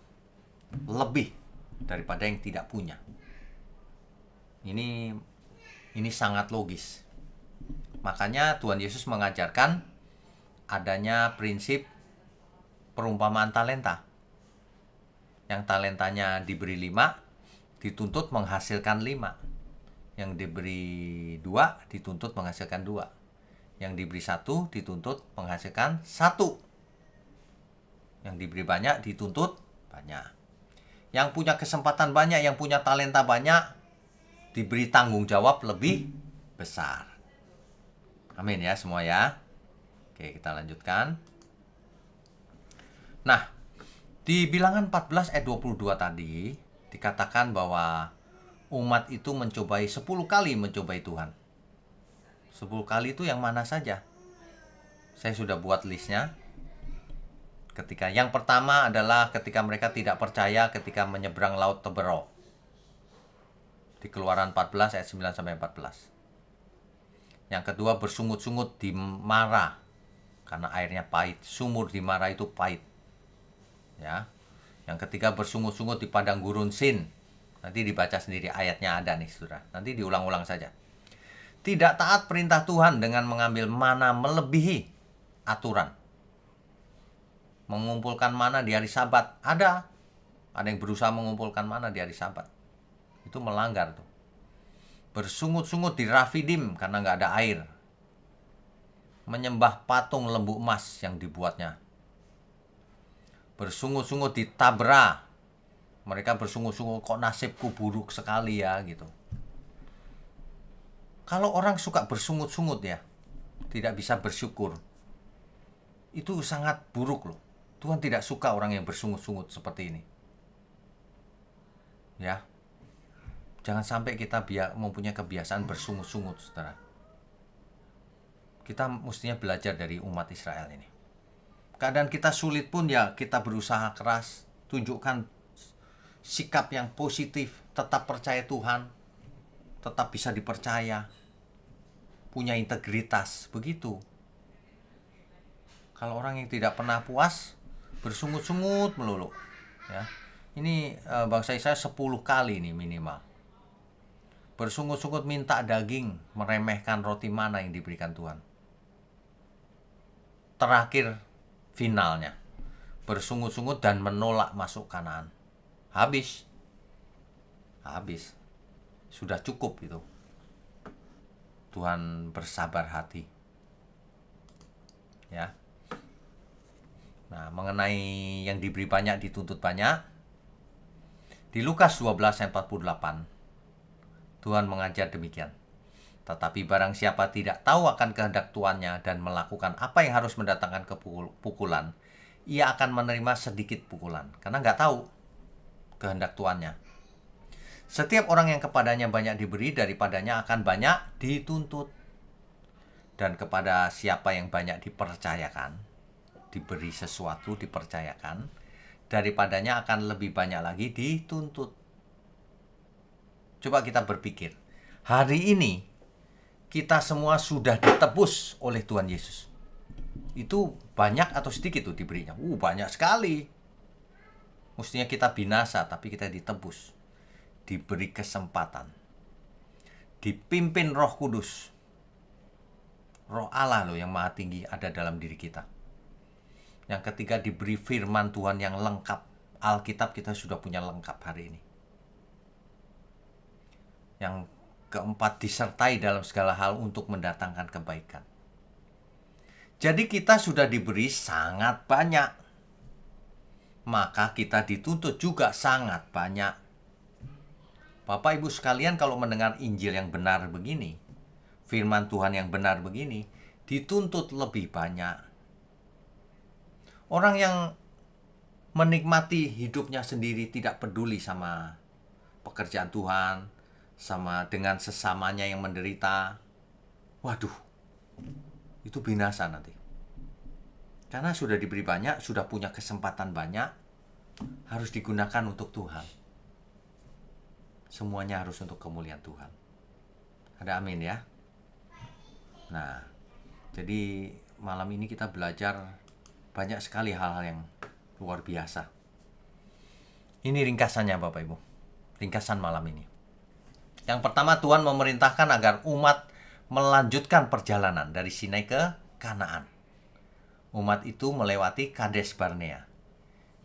lebih daripada yang tidak punya. Ini ini sangat logis. Makanya Tuhan Yesus mengajarkan adanya prinsip perumpamaan talenta. Yang talentanya diberi lima, dituntut menghasilkan lima. Yang diberi dua, dituntut menghasilkan dua. Yang diberi satu, dituntut menghasilkan satu. Yang diberi banyak, dituntut banyak yang punya kesempatan banyak, yang punya talenta banyak, diberi tanggung jawab lebih besar. Amin ya semua ya. Oke, kita lanjutkan. Nah, di bilangan 14 ayat 22 tadi dikatakan bahwa umat itu mencobai 10 kali mencobai Tuhan. 10 kali itu yang mana saja? Saya sudah buat listnya ketika yang pertama adalah ketika mereka tidak percaya ketika menyeberang laut Tebero di Keluaran 14 ayat 9 sampai 14. Yang kedua bersungut-sungut di Mara karena airnya pahit. Sumur di Mara itu pahit. Ya. Yang ketiga bersungut-sungut di padang gurun Sin. Nanti dibaca sendiri ayatnya ada nih Saudara. Nanti diulang-ulang saja. Tidak taat perintah Tuhan dengan mengambil mana melebihi aturan mengumpulkan mana di hari sabat ada ada yang berusaha mengumpulkan mana di hari sabat itu melanggar tuh bersungut-sungut di Rafidim karena nggak ada air menyembah patung lembu emas yang dibuatnya bersungut-sungut di Tabra mereka bersungut-sungut kok nasibku buruk sekali ya gitu kalau orang suka bersungut-sungut ya tidak bisa bersyukur itu sangat buruk loh Tuhan tidak suka orang yang bersungut-sungut seperti ini. Ya. Jangan sampai kita mempunyai kebiasaan bersungut-sungut, Saudara. Kita mestinya belajar dari umat Israel ini. Keadaan kita sulit pun ya kita berusaha keras, tunjukkan sikap yang positif, tetap percaya Tuhan, tetap bisa dipercaya, punya integritas, begitu. Kalau orang yang tidak pernah puas, bersungut-sungut melulu ya ini uh, bang saya 10 kali nih minimal bersungut-sungut minta daging meremehkan roti mana yang diberikan Tuhan terakhir finalnya bersungut-sungut dan menolak masuk kanan, habis habis sudah cukup itu Tuhan bersabar hati ya Nah, mengenai yang diberi banyak dituntut banyak. Di Lukas 12 ayat 48 Tuhan mengajar demikian. Tetapi barang siapa tidak tahu akan kehendak tuannya dan melakukan apa yang harus mendatangkan kepukulan, ia akan menerima sedikit pukulan karena nggak tahu kehendak tuannya. Setiap orang yang kepadanya banyak diberi daripadanya akan banyak dituntut. Dan kepada siapa yang banyak dipercayakan, diberi sesuatu, dipercayakan, daripadanya akan lebih banyak lagi dituntut. Coba kita berpikir, hari ini kita semua sudah ditebus oleh Tuhan Yesus. Itu banyak atau sedikit tuh diberinya? Uh, banyak sekali. Mestinya kita binasa, tapi kita ditebus. Diberi kesempatan. Dipimpin roh kudus. Roh Allah loh yang maha tinggi ada dalam diri kita yang ketiga diberi firman Tuhan yang lengkap. Alkitab kita sudah punya lengkap hari ini. Yang keempat disertai dalam segala hal untuk mendatangkan kebaikan. Jadi kita sudah diberi sangat banyak. Maka kita dituntut juga sangat banyak. Bapak Ibu sekalian kalau mendengar Injil yang benar begini, firman Tuhan yang benar begini, dituntut lebih banyak orang yang menikmati hidupnya sendiri tidak peduli sama pekerjaan Tuhan, sama dengan sesamanya yang menderita. Waduh, itu binasa nanti. Karena sudah diberi banyak, sudah punya kesempatan banyak, harus digunakan untuk Tuhan. Semuanya harus untuk kemuliaan Tuhan. Ada amin ya. Nah, jadi malam ini kita belajar banyak sekali hal-hal yang luar biasa. Ini ringkasannya Bapak Ibu. Ringkasan malam ini. Yang pertama Tuhan memerintahkan agar umat melanjutkan perjalanan dari Sinai ke Kanaan. Umat itu melewati Kades Barnea.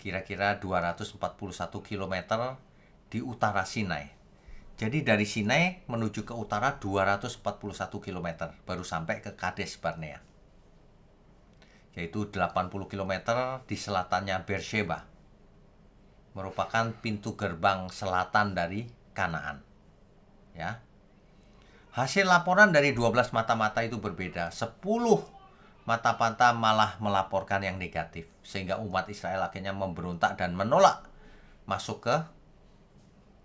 Kira-kira 241 km di utara Sinai. Jadi dari Sinai menuju ke utara 241 km baru sampai ke Kades Barnea yaitu 80 km di selatannya Beersheba. Merupakan pintu gerbang selatan dari Kanaan. Ya. Hasil laporan dari 12 mata-mata itu berbeda. 10 mata-mata malah melaporkan yang negatif sehingga umat Israel akhirnya memberontak dan menolak masuk ke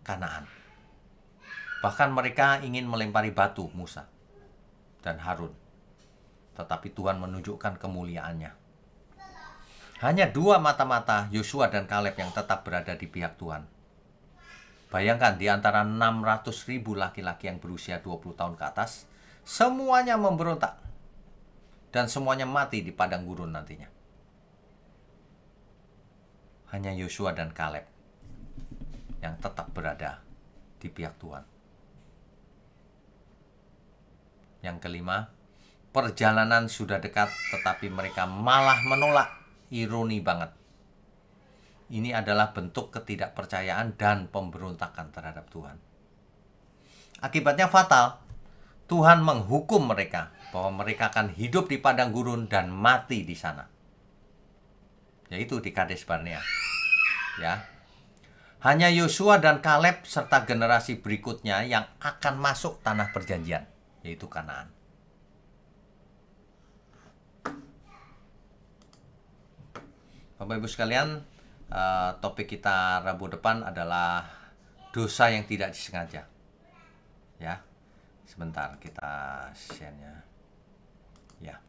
Kanaan. Bahkan mereka ingin melempari batu Musa dan Harun tetapi Tuhan menunjukkan kemuliaannya. Hanya dua mata-mata Yosua dan Kaleb yang tetap berada di pihak Tuhan. Bayangkan di antara 600 ribu laki-laki yang berusia 20 tahun ke atas, semuanya memberontak. Dan semuanya mati di padang gurun nantinya. Hanya Yosua dan Kaleb yang tetap berada di pihak Tuhan. Yang kelima, Perjalanan sudah dekat, tetapi mereka malah menolak. Ironi banget. Ini adalah bentuk ketidakpercayaan dan pemberontakan terhadap Tuhan. Akibatnya fatal. Tuhan menghukum mereka bahwa mereka akan hidup di padang gurun dan mati di sana. Yaitu di Kades Barnea. Ya. Hanya Yosua dan Kaleb serta generasi berikutnya yang akan masuk tanah perjanjian, yaitu Kanaan. Bapak Ibu sekalian, uh, topik kita Rabu depan adalah dosa yang tidak disengaja. Ya. Sebentar kita share-nya. Ya.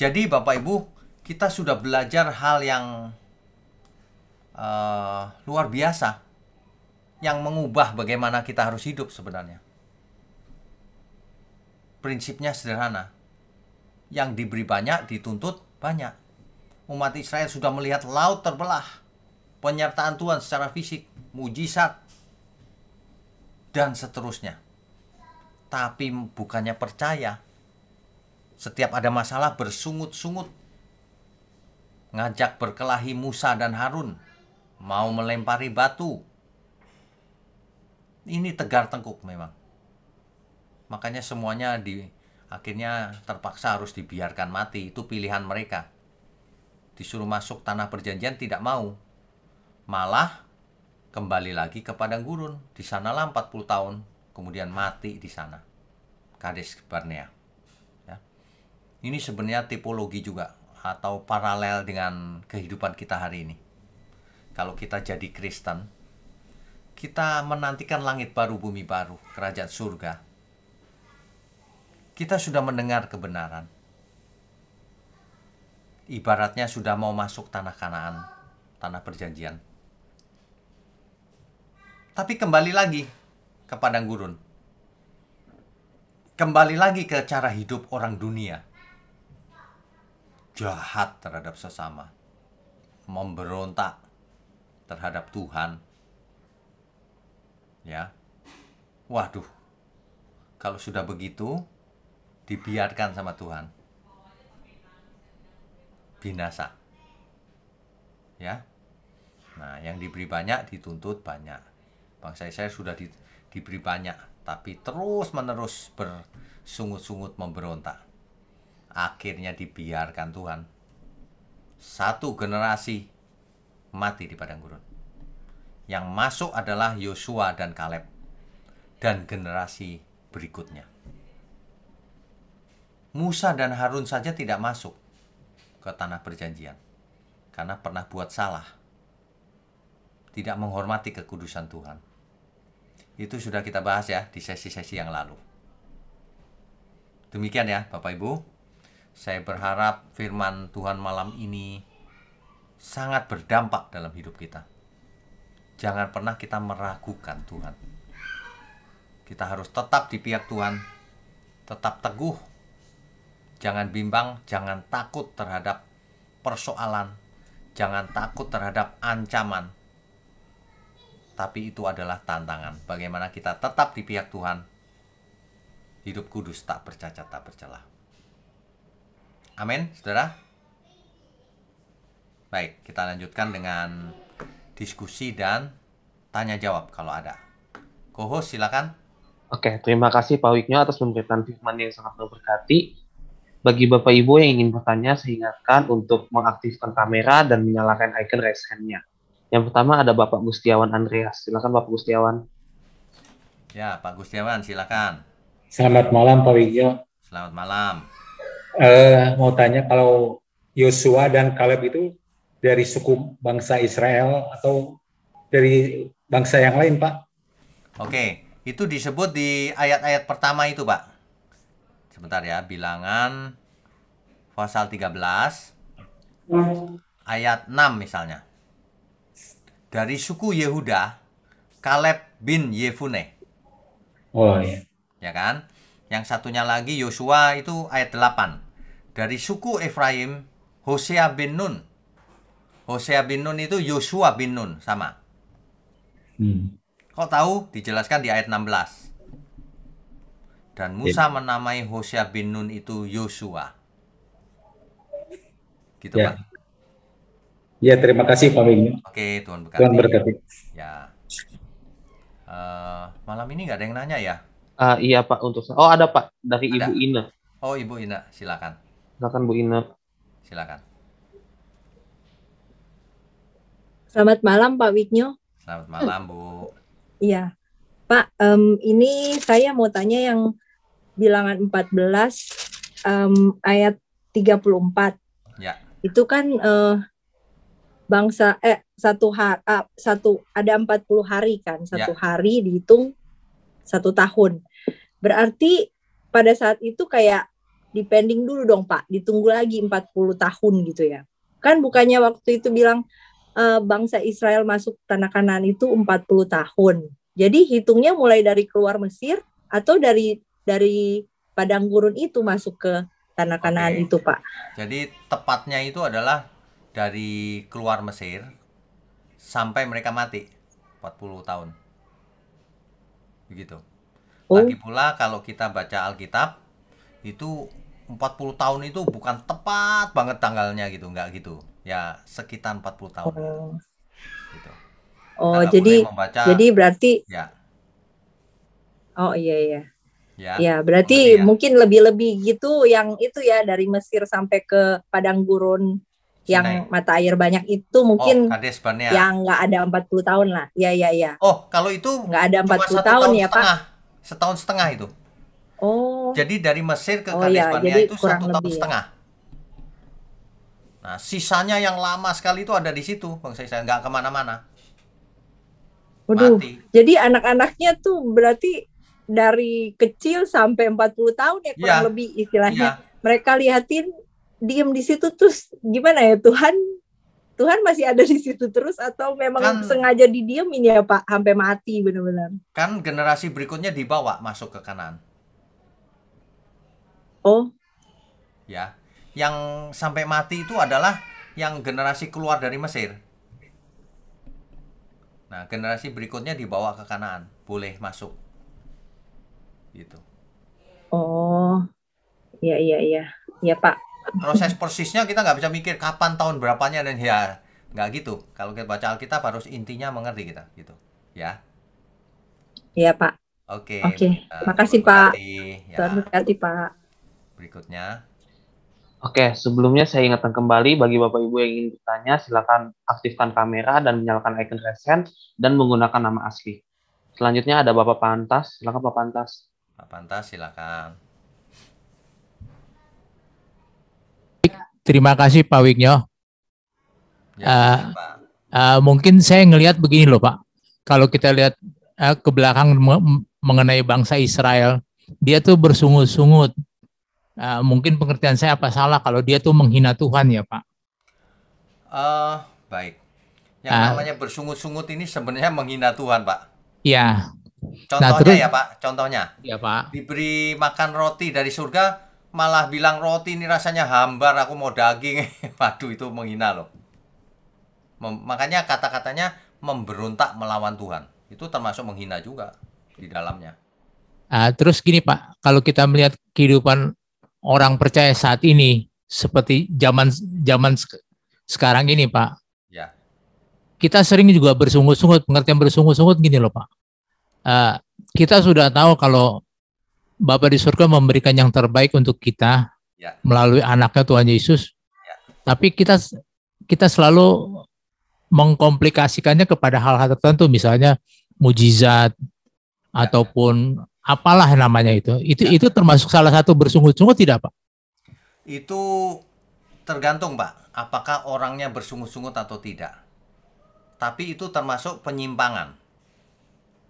Jadi Bapak Ibu, kita sudah belajar hal yang uh, luar biasa yang mengubah bagaimana kita harus hidup sebenarnya. Prinsipnya sederhana. Yang diberi banyak dituntut banyak umat Israel sudah melihat laut terbelah, penyertaan Tuhan secara fisik, mujizat, dan seterusnya. Tapi bukannya percaya, setiap ada masalah bersungut-sungut, ngajak berkelahi Musa dan Harun, mau melempari batu. Ini tegar tengkuk memang. Makanya semuanya di akhirnya terpaksa harus dibiarkan mati, itu pilihan mereka disuruh masuk tanah perjanjian tidak mau. Malah kembali lagi ke padang gurun. Di sanalah 40 tahun, kemudian mati di sana. Kades Barnea. Ya. Ini sebenarnya tipologi juga atau paralel dengan kehidupan kita hari ini. Kalau kita jadi Kristen, kita menantikan langit baru, bumi baru, kerajaan surga. Kita sudah mendengar kebenaran, ibaratnya sudah mau masuk tanah Kanaan, tanah perjanjian. Tapi kembali lagi ke padang gurun. Kembali lagi ke cara hidup orang dunia. Jahat terhadap sesama. Memberontak terhadap Tuhan. Ya. Waduh. Kalau sudah begitu dibiarkan sama Tuhan binasa. Ya. Nah, yang diberi banyak dituntut banyak. Bangsa Israel sudah di, diberi banyak, tapi terus-menerus bersungut-sungut memberontak. Akhirnya dibiarkan Tuhan. Satu generasi mati di padang gurun. Yang masuk adalah Yosua dan Kaleb dan generasi berikutnya. Musa dan Harun saja tidak masuk ke tanah perjanjian karena pernah buat salah, tidak menghormati kekudusan Tuhan. Itu sudah kita bahas ya di sesi-sesi yang lalu. Demikian ya, Bapak Ibu. Saya berharap firman Tuhan malam ini sangat berdampak dalam hidup kita. Jangan pernah kita meragukan Tuhan. Kita harus tetap di pihak Tuhan, tetap teguh Jangan bimbang, jangan takut terhadap persoalan, jangan takut terhadap ancaman. Tapi itu adalah tantangan bagaimana kita tetap di pihak Tuhan. Hidup kudus tak bercacat tak bercelah. Amin, Saudara. Baik, kita lanjutkan dengan diskusi dan tanya jawab kalau ada. Koho, silakan. Oke, terima kasih Pak Wiknyo atas memberikan firman yang sangat memberkati. Bagi Bapak Ibu yang ingin bertanya, seingatkan untuk mengaktifkan kamera dan menyalakan icon raise hand-nya. Yang pertama ada Bapak Gustiawan Andreas. Silakan Bapak Gustiawan. Ya, Pak Gustiawan, silakan. Selamat malam Pak Wigyo. Selamat malam. Uh, mau tanya kalau Yosua dan Caleb itu dari suku bangsa Israel atau dari bangsa yang lain, Pak? Oke, itu disebut di ayat-ayat pertama itu, Pak. Sebentar ya, bilangan pasal 13 ayat 6 misalnya. Dari suku Yehuda, Kaleb bin Yefune. Oh iya. Ya kan? Yang satunya lagi Yosua itu ayat 8. Dari suku Efraim, Hosea bin Nun. Hosea bin Nun itu Yosua bin Nun sama. Hmm. Kok tahu? Dijelaskan di ayat 16. Dan iya. Musa yeah. menamai Hosea bin Nun itu Yosua. Gitu yeah. Pak. Ya terima kasih Pak Wing. Oke Tuhan berkati. Tuhan berkati. Ya. Uh, malam ini nggak ada yang nanya ya? Uh, iya Pak untuk oh ada Pak dari ada. Ibu Ina. Oh Ibu Ina silakan. Silakan Bu Ina. Silakan. Selamat malam Pak Wigno. Selamat malam Bu. Iya. Pak, um, ini saya mau tanya yang bilangan 14 um, ayat 34. Ya. Itu kan uh, bangsa eh satu hari uh, satu ada 40 hari kan, satu ya. hari dihitung satu tahun. Berarti pada saat itu kayak depending dulu dong Pak, ditunggu lagi 40 tahun gitu ya. Kan bukannya waktu itu bilang uh, bangsa Israel masuk tanah Kanan itu 40 tahun. Jadi hitungnya mulai dari keluar Mesir atau dari dari padang gurun itu masuk ke tanah Kanaan itu, Pak. Jadi tepatnya itu adalah dari keluar Mesir sampai mereka mati 40 tahun. Begitu. Oh. Lagi pula kalau kita baca Alkitab itu 40 tahun itu bukan tepat banget tanggalnya gitu, enggak gitu. Ya sekitar 40 tahun. Oh. Gitu. Oh, jadi membaca, jadi berarti ya. Oh iya iya. Ya, ya berarti ya. mungkin lebih-lebih gitu yang itu ya dari Mesir sampai ke padang gurun yang Sinai. mata air banyak itu mungkin oh, yang nggak ada 40 tahun lah. Ya ya ya. Oh, kalau itu nggak ada 40 tahun, tahun ya, setengah. Pak. Setahun setengah itu. Oh. Jadi dari Mesir ke oh, ya, itu satu tahun lebih, ya. setengah. Nah, sisanya yang lama sekali itu ada di situ, Bang Saya nggak kemana-mana. jadi anak-anaknya tuh berarti dari kecil sampai 40 tahun ya kurang ya. lebih istilahnya. Ya. Mereka lihatin diem di situ terus gimana ya Tuhan Tuhan masih ada di situ terus atau memang kan, sengaja ini ya Pak sampai mati benar-benar. Kan generasi berikutnya dibawa masuk ke kanan. Oh. Ya. Yang sampai mati itu adalah yang generasi keluar dari Mesir. Nah, generasi berikutnya dibawa ke kanan, boleh masuk gitu. Oh, iya iya iya, iya Pak. Proses persisnya kita nggak bisa mikir kapan tahun berapanya dan ya nggak gitu. Kalau kita baca Alkitab harus intinya mengerti kita gitu, ya. Iya Pak. Oke. Okay. Oke. Okay. Makasih Pak. Ya. Tuhan berkati ya. Pak. Berikutnya. Oke, sebelumnya saya ingatkan kembali bagi Bapak Ibu yang ingin bertanya, silakan aktifkan kamera dan menyalakan icon resen dan menggunakan nama asli. Selanjutnya ada Bapak Pantas, silakan Bapak Pantas. Pak Pantas silakan. Terima kasih Pak Wignyo. Ya, uh, Pak. Uh, mungkin saya ngelihat begini loh Pak. Kalau kita lihat uh, ke belakang mengenai bangsa Israel, dia tuh bersungut-sungut. Uh, mungkin pengertian saya apa salah kalau dia tuh menghina Tuhan ya Pak? Uh, baik. Yang uh, namanya bersungut-sungut ini sebenarnya menghina Tuhan Pak. Iya. Contohnya nah, terus, ya Pak, contohnya. Iya Pak. Diberi makan roti dari surga malah bilang roti ini rasanya hambar, aku mau daging. [laughs] Waduh itu menghina loh. Mem makanya kata-katanya memberontak melawan Tuhan. Itu termasuk menghina juga di dalamnya. Nah, terus gini Pak, kalau kita melihat kehidupan orang percaya saat ini seperti zaman zaman sekarang ini Pak. Ya. Kita sering juga bersungut-sungut, pengertian bersungut-sungut gini loh Pak uh, kita sudah tahu kalau Bapak di surga memberikan yang terbaik untuk kita ya. melalui anaknya Tuhan Yesus. Ya. Tapi kita kita selalu mengkomplikasikannya kepada hal-hal tertentu, misalnya mujizat ya. ataupun apalah namanya itu. Itu ya. itu termasuk salah satu bersungguh-sungguh tidak, Pak? Itu tergantung, Pak. Apakah orangnya bersungguh-sungguh atau tidak. Tapi itu termasuk penyimpangan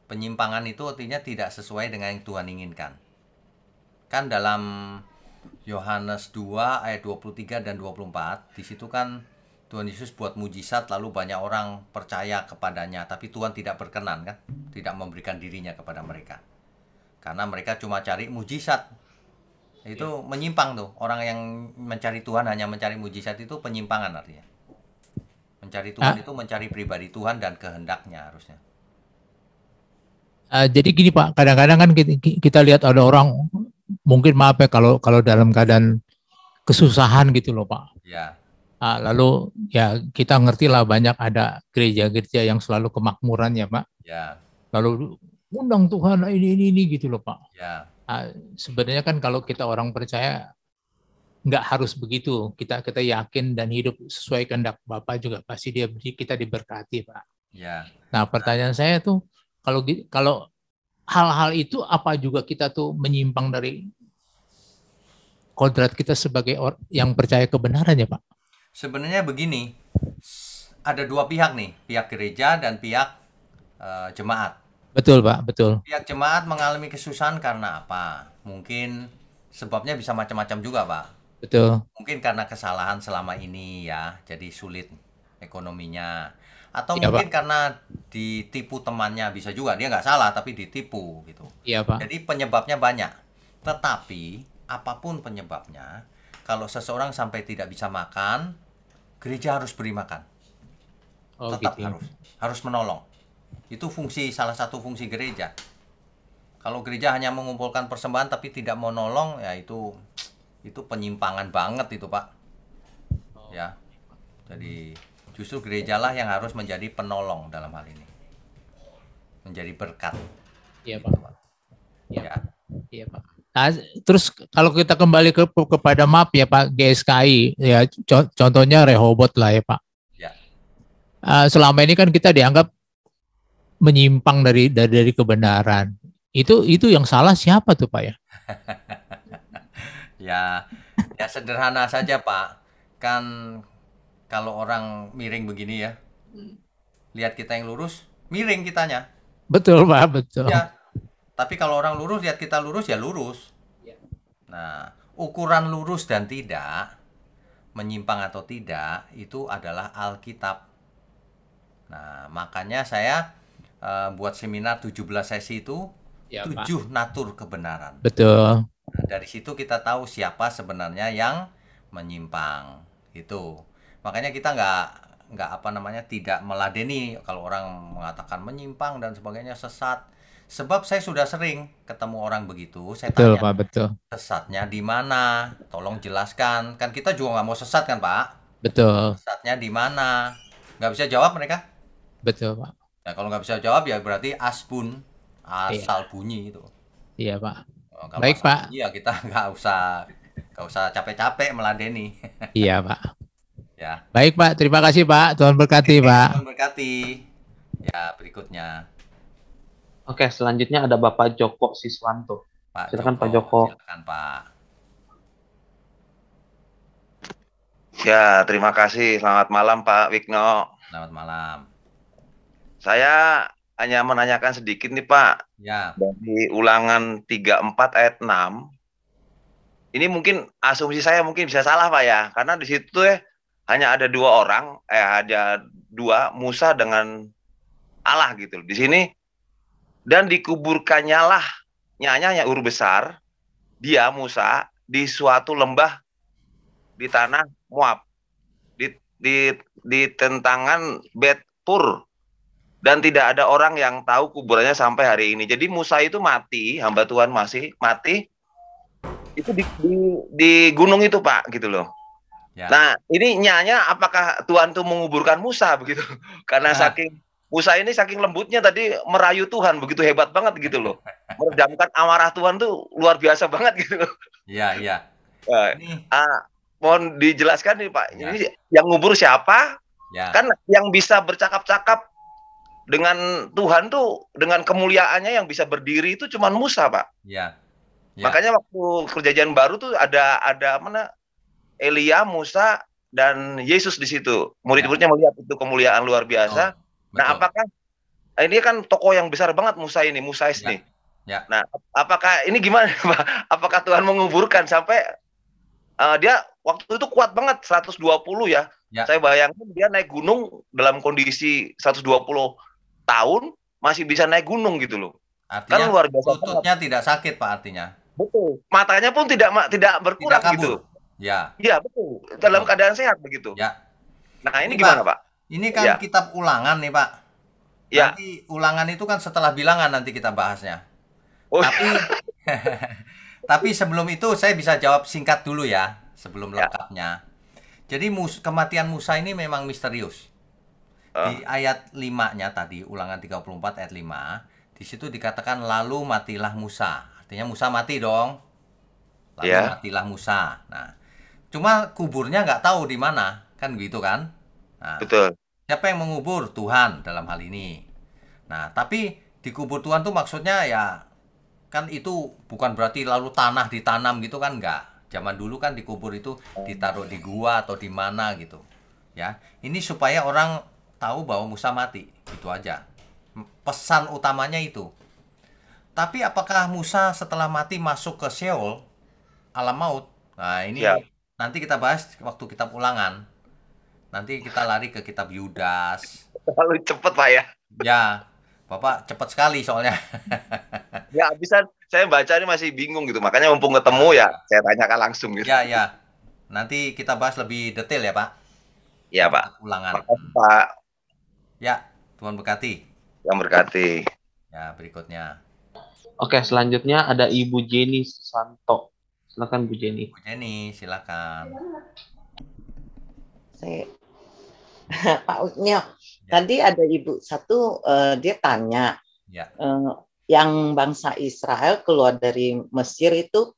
Penyimpangan itu artinya tidak sesuai dengan yang Tuhan inginkan. Kan dalam Yohanes 2 ayat 23 dan 24, di situ kan Tuhan Yesus buat mujizat lalu banyak orang percaya kepadanya, tapi Tuhan tidak berkenan kan, tidak memberikan dirinya kepada mereka. Karena mereka cuma cari mujizat. Itu ya. menyimpang tuh. Orang yang mencari Tuhan hanya mencari mujizat itu penyimpangan artinya. Mencari Tuhan ah. itu mencari pribadi Tuhan dan kehendaknya harusnya. Eh, jadi gini Pak, kadang-kadang kan kita, kita lihat ada orang mungkin maaf ya kalau kalau dalam keadaan kesusahan gitu loh Pak. Ya. Uh, lalu ya kita ngerti lah banyak ada gereja-gereja yang selalu kemakmuran ya Pak. Ya. Lalu undang Tuhan ini ini ini gitu loh Pak. Ya. Uh, sebenarnya kan kalau kita orang percaya nggak harus begitu. Kita kita yakin dan hidup sesuai kehendak Bapak juga pasti dia kita diberkati, Pak. Ya. Nah, pertanyaan nah. saya tuh kalau gitu, kalau hal-hal itu apa juga kita tuh menyimpang dari kodrat kita sebagai orang yang percaya kebenaran ya Pak? Sebenarnya begini, ada dua pihak nih, pihak gereja dan pihak uh, jemaat. Betul Pak, betul. Pihak jemaat mengalami kesusahan karena apa? Mungkin sebabnya bisa macam-macam juga Pak. Betul. Mungkin karena kesalahan selama ini ya, jadi sulit ekonominya atau ya, mungkin Pak. karena ditipu temannya bisa juga dia nggak salah tapi ditipu gitu. ya, pak. Jadi penyebabnya banyak. Tetapi apapun penyebabnya, kalau seseorang sampai tidak bisa makan, gereja harus beri makan. Oh, Tetap gitu. harus harus menolong. Itu fungsi salah satu fungsi gereja. Kalau gereja hanya mengumpulkan persembahan tapi tidak menolong ya itu itu penyimpangan banget itu pak. Oh. Ya, jadi. Justru gerejalah yang harus menjadi penolong dalam hal ini. Menjadi berkat. Iya, Pak. Gitu, iya, ya. Iya, Pak. Nah, terus kalau kita kembali ke kepada map ya Pak GSKI ya contohnya Rehobot lah ya Pak. Ya. Uh, selama ini kan kita dianggap menyimpang dari dari, dari kebenaran. Itu itu yang salah siapa tuh Pak ya? [laughs] ya, ya sederhana saja Pak. Kan kalau orang miring begini ya hmm. lihat kita yang lurus miring kitanya betul pak betul ya tapi kalau orang lurus lihat kita lurus ya lurus iya. nah ukuran lurus dan tidak menyimpang atau tidak itu adalah Alkitab nah makanya saya uh, buat seminar 17 sesi itu ya, tujuh pak. natur kebenaran betul nah, dari situ kita tahu siapa sebenarnya yang menyimpang itu makanya kita nggak nggak apa namanya tidak meladeni kalau orang mengatakan menyimpang dan sebagainya sesat sebab saya sudah sering ketemu orang begitu saya betul, tanya pak, betul. sesatnya di mana tolong jelaskan kan kita juga nggak mau sesat kan pak betul sesatnya di mana nggak bisa jawab mereka betul pak nah kalau nggak bisa jawab ya berarti aspun iya. asal iya. bunyi itu iya pak oh, kalau baik pak iya kita [laughs] nggak usah nggak usah capek-capek meladeni iya pak Ya. Baik Pak, terima kasih Pak. Tuhan berkati Oke, Pak. Tuhan berkati. Ya berikutnya. Oke, selanjutnya ada Bapak Joko Siswanto. Pak silakan Joko, Pak Joko. Silakan Pak. Ya, terima kasih. Selamat malam Pak Wigno. Selamat malam. Saya hanya menanyakan sedikit nih Pak. Ya. Dari ulangan 34 ayat 6. Ini mungkin asumsi saya mungkin bisa salah Pak ya. Karena di situ ya hanya ada dua orang, eh ada dua Musa dengan Allah gitu. Di sini dan dikuburkannya lah nyanya yang ur besar dia Musa di suatu lembah di tanah Moab di di di tentangan Bet Pur dan tidak ada orang yang tahu kuburannya sampai hari ini. Jadi Musa itu mati, hamba Tuhan masih mati itu di, di, di gunung itu Pak gitu loh. Ya. Nah, ini nyanya apakah Tuhan tuh menguburkan Musa begitu? [laughs] Karena nah. saking Musa ini saking lembutnya tadi merayu Tuhan begitu hebat banget gitu loh. [laughs] Meredamkan amarah Tuhan tuh luar biasa banget gitu loh. Iya, iya. Nah, mohon dijelaskan nih Pak. Ya. Ini yang ngubur siapa? Ya. Kan yang bisa bercakap-cakap dengan Tuhan tuh dengan kemuliaannya yang bisa berdiri itu cuma Musa, Pak. Iya. Ya. Makanya waktu kerjaan baru tuh ada ada mana Elia, Musa, dan Yesus di situ. Murid-muridnya ya. melihat itu kemuliaan luar biasa. Oh, nah, apakah ini kan tokoh yang besar banget Musa ini, Musa ya. Ya. Nah, apakah ini gimana? [laughs] apakah Tuhan menguburkan sampai uh, dia waktu itu kuat banget 120 ya. ya. Saya bayangkan dia naik gunung dalam kondisi 120 tahun masih bisa naik gunung gitu loh. Artinya kan luar biasa. Lututnya tidak sakit Pak artinya. Betul. Matanya pun tidak tidak berkurang tidak gitu. Ya. Iya betul. Dalam betul. Oh. keadaan sehat begitu. Ya. Nah ini, ini gimana Pak? Ini kan ya. kitab ulangan nih Pak. Ya. Nanti ulangan itu kan setelah bilangan nanti kita bahasnya. Oh. Iya. Tapi [laughs] tapi sebelum itu saya bisa jawab singkat dulu ya sebelum ya. lengkapnya. Jadi mus kematian Musa ini memang misterius. Uh. Di ayat 5-nya tadi ulangan 34 ayat 5, di situ dikatakan lalu matilah Musa. Artinya Musa mati dong. Lalu yeah. matilah Musa. Nah, Cuma kuburnya nggak tahu di mana, kan gitu kan? Nah, Betul. Siapa yang mengubur Tuhan dalam hal ini? Nah, tapi di kubur Tuhan tuh maksudnya ya kan itu bukan berarti lalu tanah ditanam gitu kan nggak, Zaman dulu kan dikubur itu ditaruh di gua atau di mana gitu. Ya, ini supaya orang tahu bahwa Musa mati, itu aja. Pesan utamanya itu. Tapi apakah Musa setelah mati masuk ke Seoul alam maut? Nah, ini ya nanti kita bahas waktu kitab ulangan. Nanti kita lari ke kitab Yudas. Terlalu [laughs] cepet pak ya? Ya, bapak cepet sekali soalnya. [laughs] ya bisa saya baca ini masih bingung gitu, makanya mumpung ketemu ya saya tanyakan langsung gitu. Ya ya, nanti kita bahas lebih detail ya pak. Ya pak. ulangan. pak. Ya, Tuhan berkati. Yang berkati. Ya berikutnya. Oke selanjutnya ada Ibu Jenny Susanto. Silakan Bu Jenny. Bu Jenny, silakan. Saya [laughs] Pak Utnyo, ya. tadi ada ibu satu uh, dia tanya ya. uh, yang bangsa Israel keluar dari Mesir itu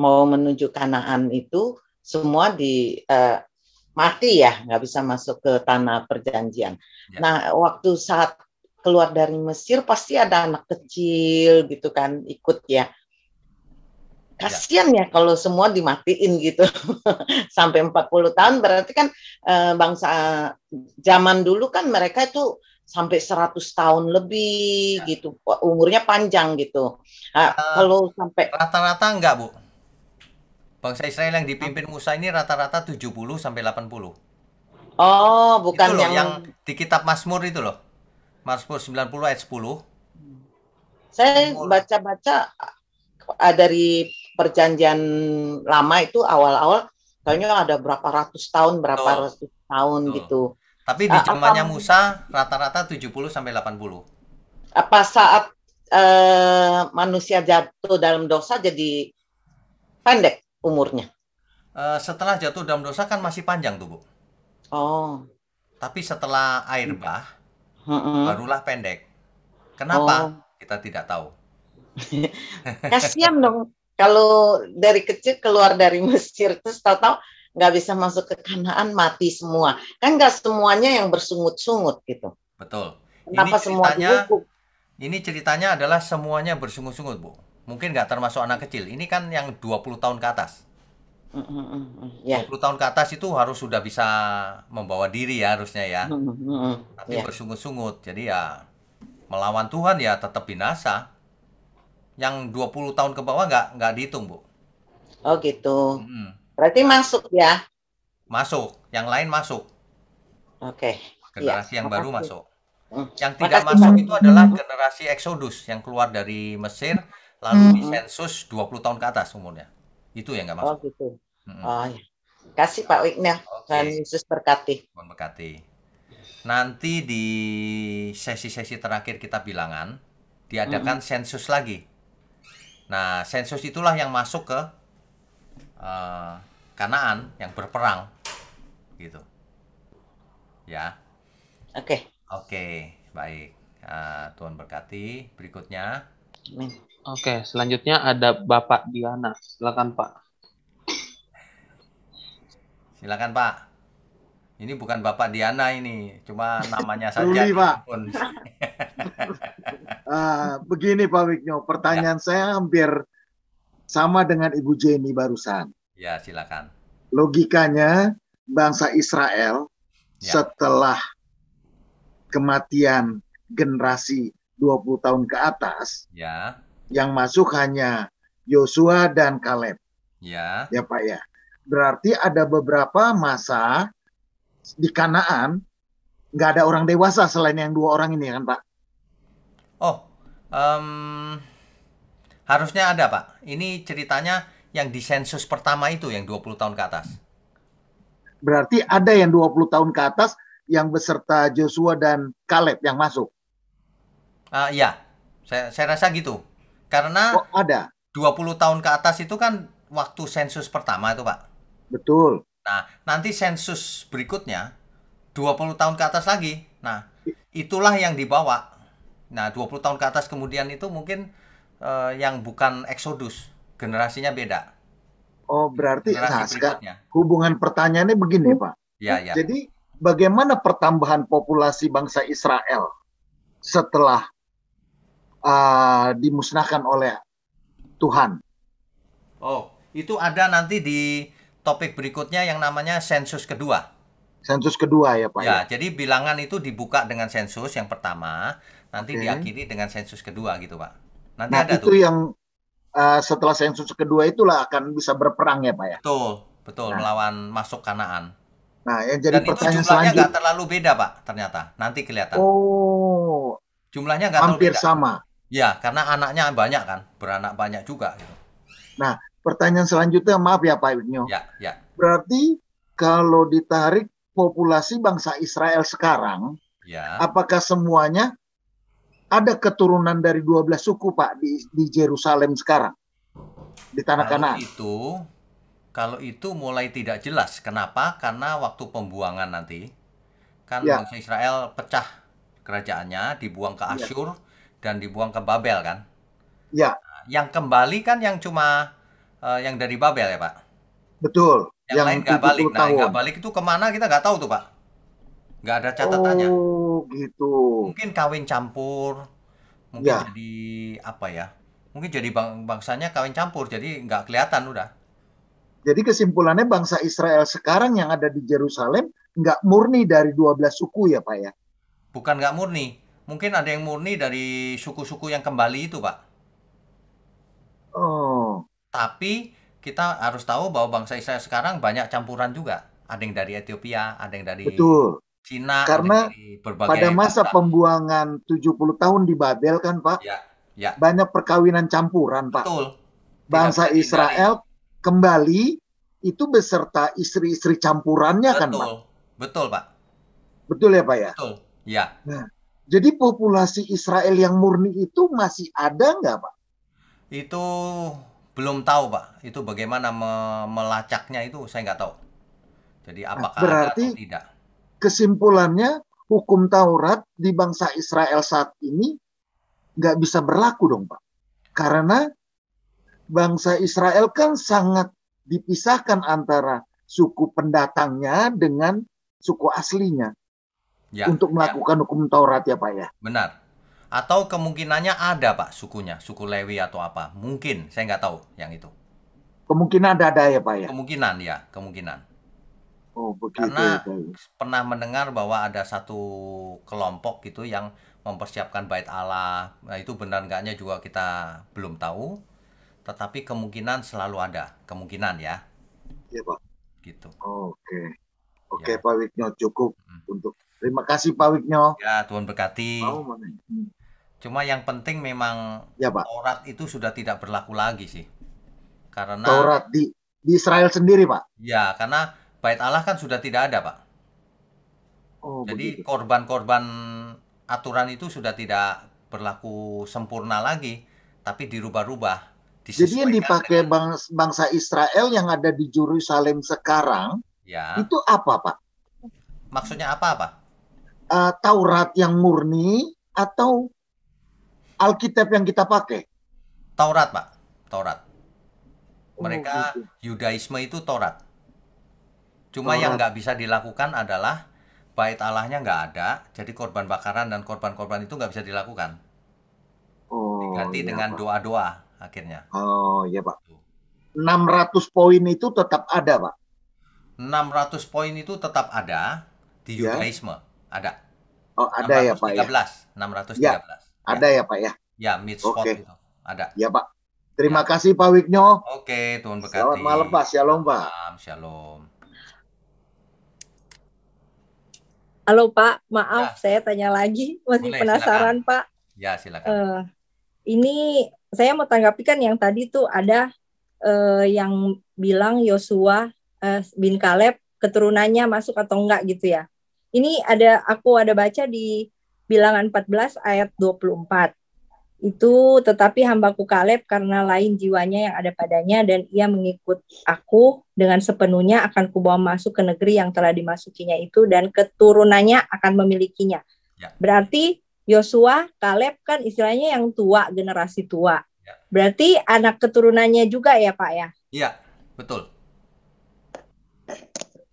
mau menuju Kanaan itu semua di uh, mati ya, nggak bisa masuk ke tanah perjanjian. Ya. Nah, waktu saat keluar dari Mesir pasti ada anak kecil gitu kan ikut ya Ya. kasian ya. kalau semua dimatiin gitu [laughs] sampai 40 tahun berarti kan eh, bangsa zaman dulu kan mereka itu sampai 100 tahun lebih ya. gitu umurnya panjang gitu nah, uh, kalau sampai rata-rata enggak Bu Bangsa Israel yang dipimpin Musa ini rata-rata 70 sampai 80 Oh bukan yang... yang di kitab Mazmur itu loh Mazmur 90 ayat 10 saya baca-baca ah, dari perjanjian lama itu awal-awal kayaknya ada berapa ratus tahun, berapa Tuh. ratus tahun Tuh. gitu. Tapi nah, di zamannya uh, Musa rata-rata 70 sampai 80. Apa saat uh, manusia jatuh dalam dosa jadi pendek umurnya? Uh, setelah jatuh dalam dosa kan masih panjang tuh, Bu. Oh. Tapi setelah air bah hmm. barulah pendek. Kenapa? Oh. Kita tidak tahu. [laughs] Kasihan dong kalau dari kecil keluar dari [laughs] Mesir terus tahu-tahu nggak bisa masuk ke Kanaan mati semua kan nggak semuanya yang bersungut-sungut gitu betul Kenapa ini ceritanya semua ini ceritanya adalah semuanya bersungut-sungut bu mungkin nggak termasuk anak kecil ini kan yang 20 tahun ke atas mm, mm, mm, Ya. puluh 20 tahun ke atas itu harus sudah bisa membawa diri ya harusnya ya tapi ya. bersungut-sungut jadi ya melawan Tuhan ya tetap binasa yang 20 tahun ke bawah nggak nggak dihitung bu oh gitu hmm. berarti masuk ya masuk yang lain masuk oke okay. generasi ya, yang makasih. baru masuk hmm. yang tidak makasih, masuk itu adalah generasi eksodus yang keluar dari Mesir lalu hmm. disensus 20 tahun ke atas umurnya itu yang nggak oh, masuk gitu. oh gitu hmm. oh ya. kasih Pak Wiknya okay. Yesus berkati Mohon berkati nanti di sesi-sesi terakhir kita bilangan diadakan mm -hmm. sensus lagi Nah, Sensus itulah yang masuk ke uh, Kanaan yang berperang gitu. Ya. Oke. Okay. Oke, okay, baik. Uh, Tuhan berkati. Berikutnya. Oke, okay, selanjutnya ada Bapak Diana. Silakan, Pak. Silakan, Pak. Ini bukan Bapak Diana ini, cuma namanya saja. Ruli, Pak. uh, [laughs] begini Pak Wiknyo, pertanyaan ya. saya hampir sama dengan Ibu Jenny barusan. Ya, silakan. Logikanya bangsa Israel ya. setelah kematian generasi 20 tahun ke atas, ya. yang masuk hanya Yosua dan Kaleb. Ya. Ya Pak ya. Berarti ada beberapa masa di Kanaan nggak ada orang dewasa selain yang dua orang ini kan Pak? Oh, um, harusnya ada Pak. Ini ceritanya yang di sensus pertama itu yang 20 tahun ke atas. Berarti ada yang 20 tahun ke atas yang beserta Joshua dan Caleb yang masuk. Uh, iya, saya, saya rasa gitu. Karena oh, ada. 20 tahun ke atas itu kan waktu sensus pertama itu Pak. Betul. Nah, nanti sensus berikutnya 20 tahun ke atas lagi. Nah, itulah yang dibawa. Nah, 20 tahun ke atas kemudian itu mungkin uh, yang bukan eksodus, generasinya beda. Oh, berarti nah, sekarang hubungan pertanyaannya begini, Pak. Ya, ya. Jadi bagaimana pertambahan populasi bangsa Israel setelah uh, dimusnahkan oleh Tuhan? Oh, itu ada nanti di topik berikutnya yang namanya sensus kedua. Sensus kedua ya Pak. Ya, ya. jadi bilangan itu dibuka dengan sensus yang pertama, nanti okay. diakhiri dengan sensus kedua gitu Pak. Nanti nah, ada itu tuh. yang uh, setelah sensus kedua itulah akan bisa berperang ya Pak ya. Betul, betul nah. melawan masuk Kanaan. Nah, yang jadi Dan pertanyaan itu jumlahnya nggak terlalu beda Pak ternyata. Nanti kelihatan. Oh. Jumlahnya nggak terlalu beda. Hampir sama. Ya, karena anaknya banyak kan, beranak banyak juga gitu. Nah, pertanyaan selanjutnya maaf ya Pak Ibnu. Ya, ya. Berarti kalau ditarik populasi bangsa Israel sekarang, ya. apakah semuanya ada keturunan dari 12 suku Pak di di Yerusalem sekarang? Di tanah Kanaan. Itu kalau itu mulai tidak jelas. Kenapa? Karena waktu pembuangan nanti kan ya. bangsa Israel pecah kerajaannya, dibuang ke ya. Asyur ya. dan dibuang ke Babel kan? Ya. Nah, yang kembali kan yang cuma uh, yang dari Babel ya Pak? Betul. Yang, yang lain nggak balik. Nah, nggak balik itu kemana kita nggak tahu tuh Pak. Nggak ada catatannya. Oh gitu. Mungkin kawin campur. Mungkin ya. jadi apa ya? Mungkin jadi bang bangsanya kawin campur, jadi nggak kelihatan udah. Jadi kesimpulannya bangsa Israel sekarang yang ada di Jerusalem nggak murni dari 12 suku ya Pak ya? Bukan nggak murni, mungkin ada yang murni dari suku-suku yang kembali itu Pak. Oh, tapi kita harus tahu bahwa bangsa Israel sekarang banyak campuran juga. Ada yang dari Ethiopia, ada yang dari Betul. Cina, karena dari pada masa bangsa. pembuangan 70 tahun di Babel kan, Pak? Ya, ya. Banyak perkawinan campuran, Pak. Betul. Bangsa Israel dari. kembali itu beserta istri-istri campurannya Betul. kan, Pak? Betul, Pak. Betul ya, Pak ya? Betul. Ya. Nah, jadi populasi Israel yang murni itu masih ada nggak, Pak? Itu belum tahu pak itu bagaimana me melacaknya itu saya nggak tahu jadi nah, apakah Berarti, ada atau tidak kesimpulannya hukum Taurat di bangsa Israel saat ini nggak bisa berlaku dong pak karena bangsa Israel kan sangat dipisahkan antara suku pendatangnya dengan suku aslinya ya, untuk ya. melakukan ya. hukum Taurat ya pak ya benar atau kemungkinannya ada Pak sukunya, suku Lewi atau apa? Mungkin, saya nggak tahu yang itu. Kemungkinan ada ada ya Pak ya. Kemungkinan ya, kemungkinan. Oh, begitu. Karena ya, ya. pernah mendengar bahwa ada satu kelompok gitu yang mempersiapkan bait Allah. Nah, itu benar enggaknya juga kita belum tahu. Tetapi kemungkinan selalu ada, kemungkinan ya. Iya, Pak. Gitu. Oke. Oke, ya. Pak Wiknyo cukup hmm. untuk Terima kasih Pak Wiknyo. Ya, Tuhan berkati. Oh, Cuma yang penting memang ya, Pak. Taurat itu sudah tidak berlaku lagi sih. Karena Taurat di, di Israel sendiri, Pak. Ya, karena bait Allah kan sudah tidak ada, Pak. Oh, Jadi korban-korban aturan itu sudah tidak berlaku sempurna lagi, tapi dirubah-rubah. Jadi yang dipakai dengan... bangsa Israel yang ada di Jerusalem sekarang, ya. itu apa, Pak? Maksudnya apa, Pak? Uh, Taurat yang murni atau Alkitab yang kita pakai? Taurat, Pak. Taurat. Oh, Mereka gitu. Yudaisme itu Taurat. Cuma Taurat. yang nggak bisa dilakukan adalah bait Allahnya nggak ada, jadi korban bakaran dan korban-korban itu nggak bisa dilakukan. Oh, Diganti iya, dengan doa-doa akhirnya. Oh iya pak. 600 gitu. poin itu tetap ada pak. 600 poin itu tetap ada di iya. Yudaisme, ya. ada. Oh ada 613, ya pak. Ya. 613. Ya. Ada ya. ya, Pak ya? Ya, mid spot okay. itu. Ada. Ya Pak. Terima ya. kasih Pak Wiknyo. Oke, Tuhan berkati. Selamat malam Pak. Shalom Pak. Shalom. shalom. Halo Pak, maaf ya. saya tanya lagi, masih Boleh, penasaran silakan. Pak. Ya silakan. Uh, ini saya mau tanggapi kan yang tadi tuh ada uh, yang bilang Yosua uh, bin Kaleb keturunannya masuk atau enggak gitu ya. Ini ada aku ada baca di bilangan 14 ayat 24. Itu tetapi hambaku Kaleb karena lain jiwanya yang ada padanya dan ia mengikut aku dengan sepenuhnya akan kubawa masuk ke negeri yang telah dimasukinya itu dan keturunannya akan memilikinya. Ya. Berarti Yosua, Kaleb kan istilahnya yang tua, generasi tua. Ya. Berarti anak keturunannya juga ya Pak ya? Iya, betul.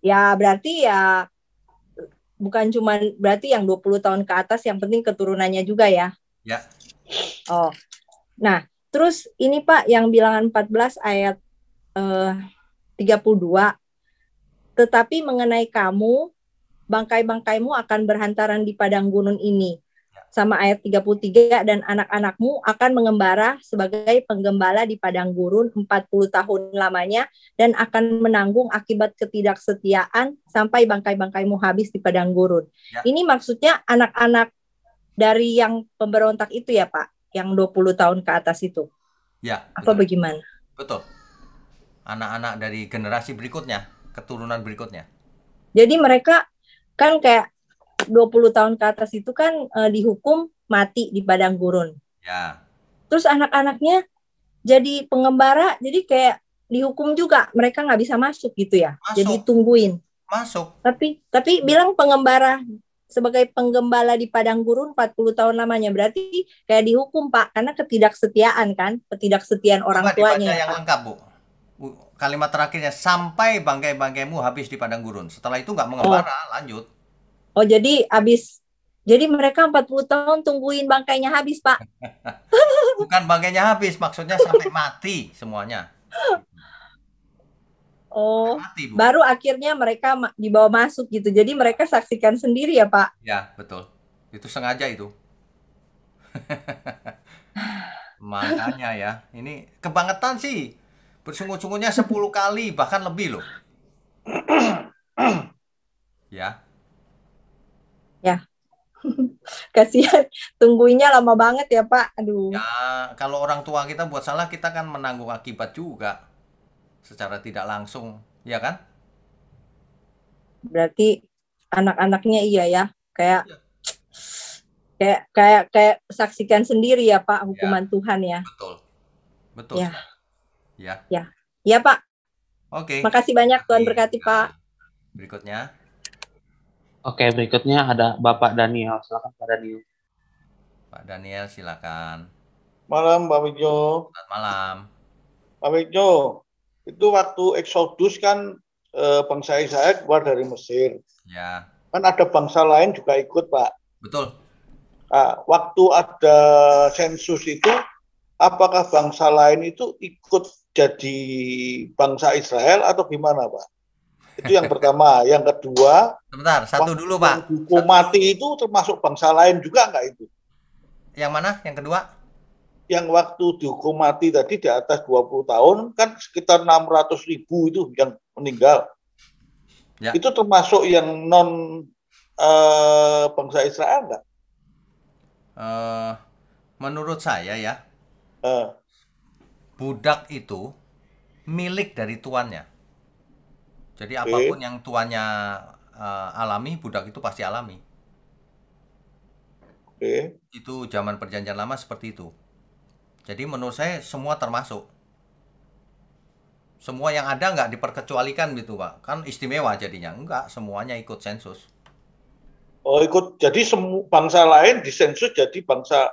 Ya berarti ya bukan cuma berarti yang 20 tahun ke atas yang penting keturunannya juga ya. Ya. Oh. Nah, terus ini Pak yang bilangan 14 ayat eh, 32. Tetapi mengenai kamu, bangkai-bangkaimu akan berhantaran di padang gunung ini sama ayat 33 dan anak-anakmu akan mengembara sebagai penggembala di padang gurun 40 tahun lamanya dan akan menanggung akibat ketidaksetiaan sampai bangkai-bangkaimu habis di padang gurun. Ya. Ini maksudnya anak-anak dari yang pemberontak itu ya, Pak, yang 20 tahun ke atas itu. Ya. Betul. Apa bagaimana? Betul. Anak-anak dari generasi berikutnya, keturunan berikutnya. Jadi mereka kan kayak Dua 20 tahun ke atas itu kan e, dihukum mati di padang gurun. Ya. Terus anak-anaknya jadi pengembara, jadi kayak dihukum juga, mereka nggak bisa masuk gitu ya. Masuk. Jadi tungguin. Masuk. Tapi tapi bilang pengembara sebagai penggembala di padang gurun 40 tahun lamanya berarti kayak dihukum Pak karena ketidaksetiaan kan, ketidaksetiaan orang tuanya. yang Pak. lengkap, Bu. Kalimat terakhirnya sampai bangkai-bangkaimu habis di padang gurun. Setelah itu nggak oh. mengembara, oh. lanjut. Oh jadi habis jadi mereka 40 tahun tungguin bangkainya habis, Pak. [laughs] Bukan bangkainya habis, maksudnya sampai mati semuanya. Oh, mati, baru akhirnya mereka dibawa masuk gitu. Jadi mereka saksikan sendiri ya, Pak? Ya, betul. Itu sengaja itu. [laughs] Makanya ya, ini kebangetan sih. Bersungguh-sungguhnya 10 kali, bahkan lebih loh. [clears throat] ya, ya [laughs] kasihan tungguinnya lama banget ya Pak aduh ya kalau orang tua kita buat salah kita kan menanggung akibat juga secara tidak langsung ya kan berarti anak-anaknya iya ya kayak ya. kayak kayak kayak saksikan sendiri ya Pak hukuman ya. Tuhan ya betul betul ya ya ya, ya Pak oke okay. makasih banyak Tuhan berkati Pak ya. berikutnya Oke, berikutnya ada Bapak Daniel. Silakan Pak Daniel. Pak Daniel, silakan. Malam, Pak Wijo. Selamat malam. Pak Wijo, itu waktu eksodus kan eh, bangsa Israel keluar dari Mesir. Ya. Kan ada bangsa lain juga ikut, Pak. Betul. Nah, waktu ada sensus itu, apakah bangsa lain itu ikut jadi bangsa Israel atau gimana, Pak? Itu yang pertama. Yang kedua, sebentar, satu dulu Pak. Hukum satu mati itu termasuk bangsa lain juga nggak itu? Yang mana? Yang kedua? Yang waktu dihukum mati tadi di atas 20 tahun kan sekitar 600 ribu itu yang meninggal. Ya. Itu termasuk yang non uh, bangsa Israel nggak? Uh, menurut saya ya, uh. budak itu milik dari tuannya jadi apapun yang tuannya uh, eh, alami, budak itu pasti alami. Oke. Itu zaman perjanjian lama seperti itu. Jadi menurut saya semua termasuk. Semua yang ada nggak diperkecualikan gitu pak. Kan istimewa jadinya. nggak semuanya ikut sensus. Oh ikut, jadi semua bangsa lain disensus jadi bangsa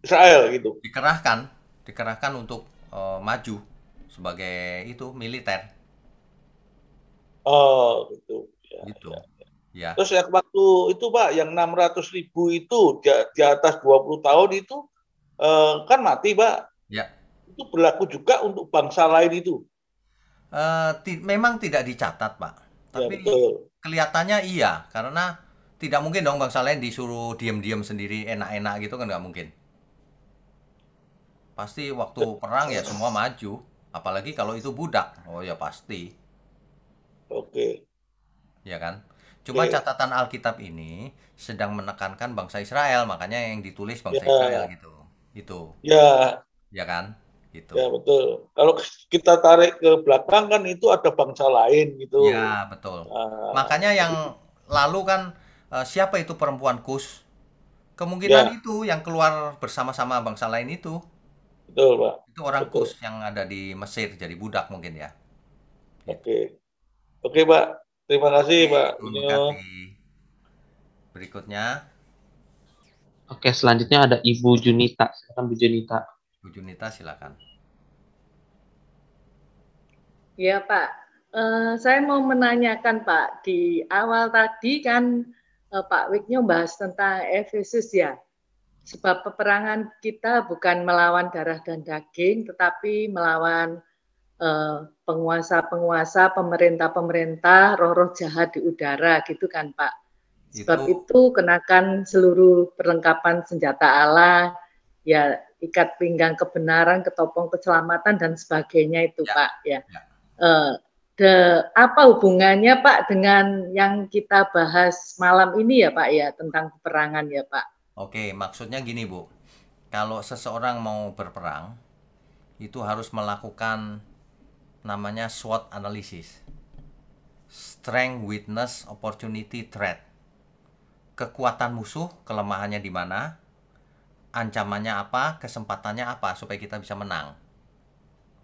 Israel gitu? Dikerahkan, dikerahkan untuk uh, maju sebagai itu militer. Oh, gitu. Ya, gitu. Ya, ya. Ya. Terus yang waktu itu Pak, yang 600 ribu itu di, di atas 20 tahun itu eh, kan mati Pak. Ya. Itu berlaku juga untuk bangsa lain itu. Uh, ti memang tidak dicatat Pak. Ya, Tapi ya, kelihatannya iya, karena tidak mungkin dong bangsa lain disuruh diam-diam sendiri enak-enak gitu kan nggak mungkin. Pasti waktu perang ya semua maju, apalagi kalau itu budak. Oh ya pasti. Oke. Okay. Ya kan? Cuma okay. catatan Alkitab ini sedang menekankan bangsa Israel, makanya yang ditulis bangsa ya. Israel gitu. Itu. Ya. Ya kan? Gitu. Ya, betul. Kalau kita tarik ke belakang kan itu ada bangsa lain gitu. Ya, betul. Nah. Makanya yang lalu kan eh, siapa itu perempuan Kus? Kemungkinan ya. itu yang keluar bersama-sama bangsa lain itu. Betul, Pak. Itu orang betul. Kus yang ada di Mesir jadi budak mungkin ya. Oke. Okay. Oke, Pak. Terima kasih, Oke, Pak. Berikutnya. Oke, selanjutnya ada Ibu Junita. Silakan Bu Junita. Bu Junita, silakan. Ya, Pak. Uh, saya mau menanyakan, Pak, di awal tadi kan uh, Pak Wiknyo bahas tentang Efesus ya. Sebab peperangan kita bukan melawan darah dan daging, tetapi melawan Eh, penguasa-penguasa, pemerintah-pemerintah, roh-roh jahat di udara gitu kan Pak. Sebab itu, itu kenakan seluruh perlengkapan senjata Allah, ya ikat pinggang kebenaran, ketopong keselamatan dan sebagainya itu ya. Pak ya. ya. Uh, eh, the, apa hubungannya Pak dengan yang kita bahas malam ini ya Pak ya tentang peperangan ya Pak? Oke, maksudnya gini Bu, kalau seseorang mau berperang itu harus melakukan namanya SWOT analysis. Strength, weakness, opportunity, threat. Kekuatan musuh, kelemahannya di mana? Ancamannya apa? Kesempatannya apa supaya kita bisa menang?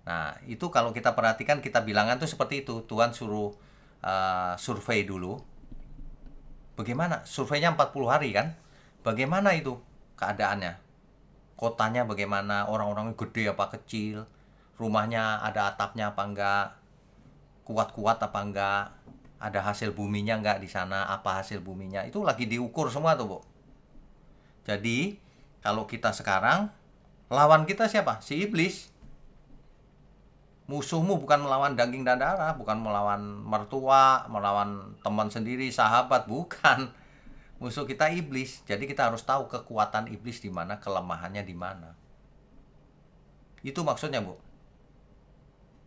Nah, itu kalau kita perhatikan kita bilangan tuh seperti itu. Tuhan suruh uh, survei dulu. Bagaimana? Surveinya 40 hari kan? Bagaimana itu keadaannya? Kotanya bagaimana? Orang-orangnya gede apa kecil? rumahnya ada atapnya apa enggak kuat-kuat apa enggak ada hasil buminya enggak di sana apa hasil buminya itu lagi diukur semua tuh bu jadi kalau kita sekarang lawan kita siapa si iblis musuhmu bukan melawan daging dan darah bukan melawan mertua melawan teman sendiri sahabat bukan musuh kita iblis jadi kita harus tahu kekuatan iblis di mana kelemahannya di mana itu maksudnya bu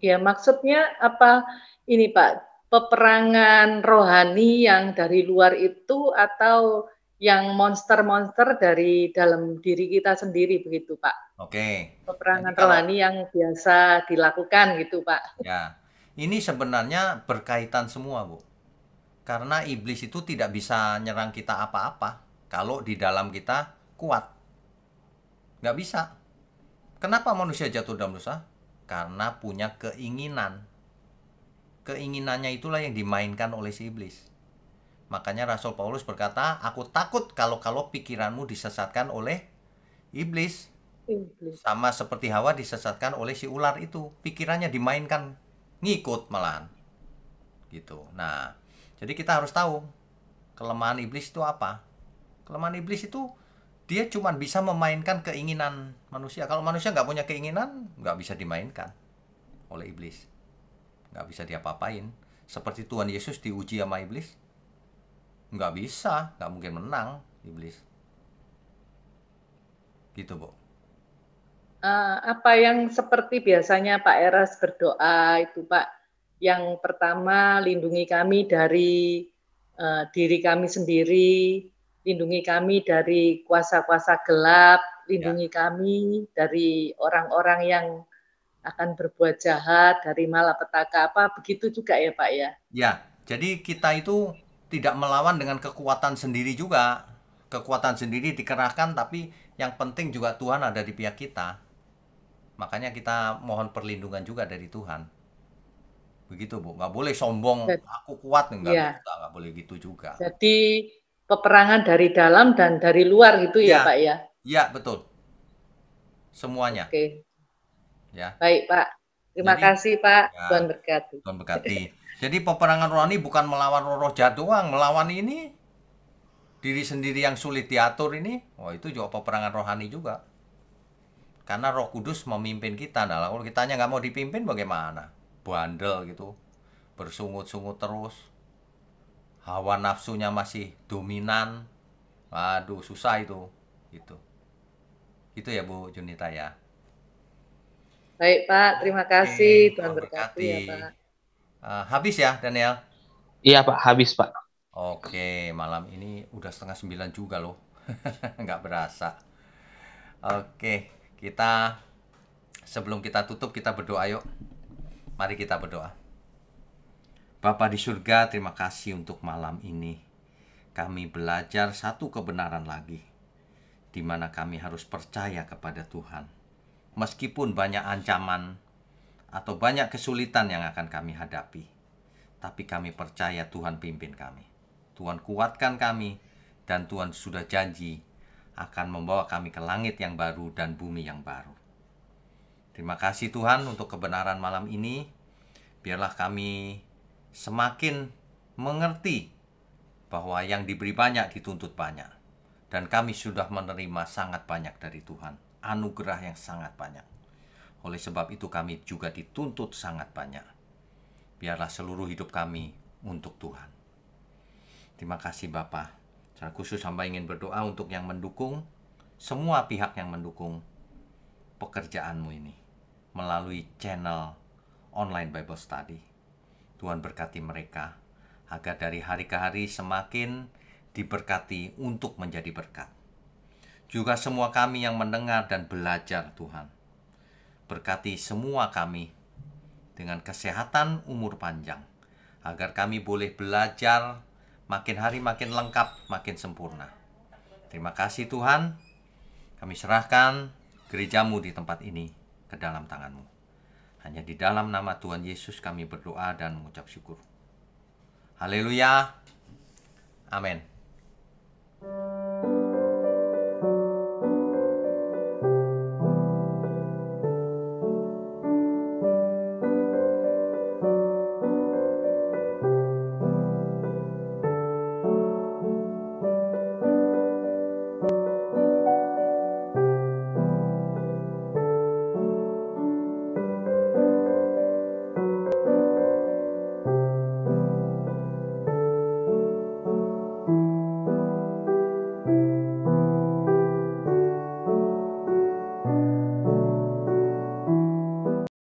ya maksudnya apa ini Pak peperangan rohani yang dari luar itu atau yang monster-monster dari dalam diri kita sendiri begitu Pak. Oke. Peperangan kalau, rohani yang biasa dilakukan gitu Pak. Ya, ini sebenarnya berkaitan semua Bu. Karena iblis itu tidak bisa nyerang kita apa-apa kalau di dalam kita kuat. Nggak bisa. Kenapa manusia jatuh dalam dosa? karena punya keinginan. Keinginannya itulah yang dimainkan oleh si iblis. Makanya Rasul Paulus berkata, "Aku takut kalau-kalau pikiranmu disesatkan oleh iblis." iblis. Sama seperti Hawa disesatkan oleh si ular itu, pikirannya dimainkan, ngikut malahan. Gitu. Nah, jadi kita harus tahu kelemahan iblis itu apa. Kelemahan iblis itu dia cuma bisa memainkan keinginan manusia. Kalau manusia nggak punya keinginan, nggak bisa dimainkan oleh iblis. Nggak bisa diapa-apain. Seperti Tuhan Yesus diuji sama iblis. Nggak bisa, nggak mungkin menang iblis. Gitu, Bu. Eh, apa yang seperti biasanya Pak Eras berdoa itu, Pak. Yang pertama, lindungi kami dari uh, diri kami sendiri, lindungi kami dari kuasa-kuasa gelap, lindungi ya. kami dari orang-orang yang akan berbuat jahat, dari malapetaka apa, begitu juga ya Pak ya? Ya, jadi kita itu tidak melawan dengan kekuatan sendiri juga. Kekuatan sendiri dikerahkan, tapi yang penting juga Tuhan ada di pihak kita. Makanya kita mohon perlindungan juga dari Tuhan. Begitu Bu, nggak boleh sombong, aku kuat, iya. nggak, ya. boleh gitu juga. Jadi peperangan dari dalam dan dari luar gitu ya, ya Pak ya? Iya, betul. Semuanya. Oke. Ya. Baik, Pak. Terima Jadi, kasih, Pak. Ya, Tuhan berkati. Tuhan berkati. Jadi peperangan rohani bukan melawan roh jahat doang, melawan ini diri sendiri yang sulit diatur ini, wah itu juga peperangan rohani juga. Karena Roh Kudus memimpin kita, nah kalau hanya nggak mau dipimpin bagaimana? Bandel gitu, bersungut-sungut terus, hawa nafsunya masih dominan aduh susah itu itu itu ya Bu Junita ya baik Pak terima kasih Oke, Tuhan berkati, ya Pak uh, habis ya Daniel iya Pak habis Pak Oke, malam ini udah setengah sembilan juga loh. [laughs] Nggak berasa. Oke, kita sebelum kita tutup kita berdoa yuk. Mari kita berdoa. Bapa di surga, terima kasih untuk malam ini. Kami belajar satu kebenaran lagi, di mana kami harus percaya kepada Tuhan. Meskipun banyak ancaman atau banyak kesulitan yang akan kami hadapi, tapi kami percaya Tuhan pimpin kami. Tuhan kuatkan kami, dan Tuhan sudah janji akan membawa kami ke langit yang baru dan bumi yang baru. Terima kasih Tuhan untuk kebenaran malam ini. Biarlah kami semakin mengerti bahwa yang diberi banyak dituntut banyak. Dan kami sudah menerima sangat banyak dari Tuhan, anugerah yang sangat banyak. Oleh sebab itu kami juga dituntut sangat banyak. Biarlah seluruh hidup kami untuk Tuhan. Terima kasih Bapak. Secara khusus hamba ingin berdoa untuk yang mendukung, semua pihak yang mendukung pekerjaanmu ini melalui channel online Bible Study Tuhan berkati mereka agar dari hari ke hari semakin diberkati untuk menjadi berkat. Juga semua kami yang mendengar dan belajar Tuhan. Berkati semua kami dengan kesehatan umur panjang agar kami boleh belajar makin hari makin lengkap, makin sempurna. Terima kasih Tuhan. Kami serahkan gerejamu di tempat ini ke dalam tanganmu. Hanya di dalam nama Tuhan Yesus kami berdoa dan mengucap syukur. Haleluya. Amin.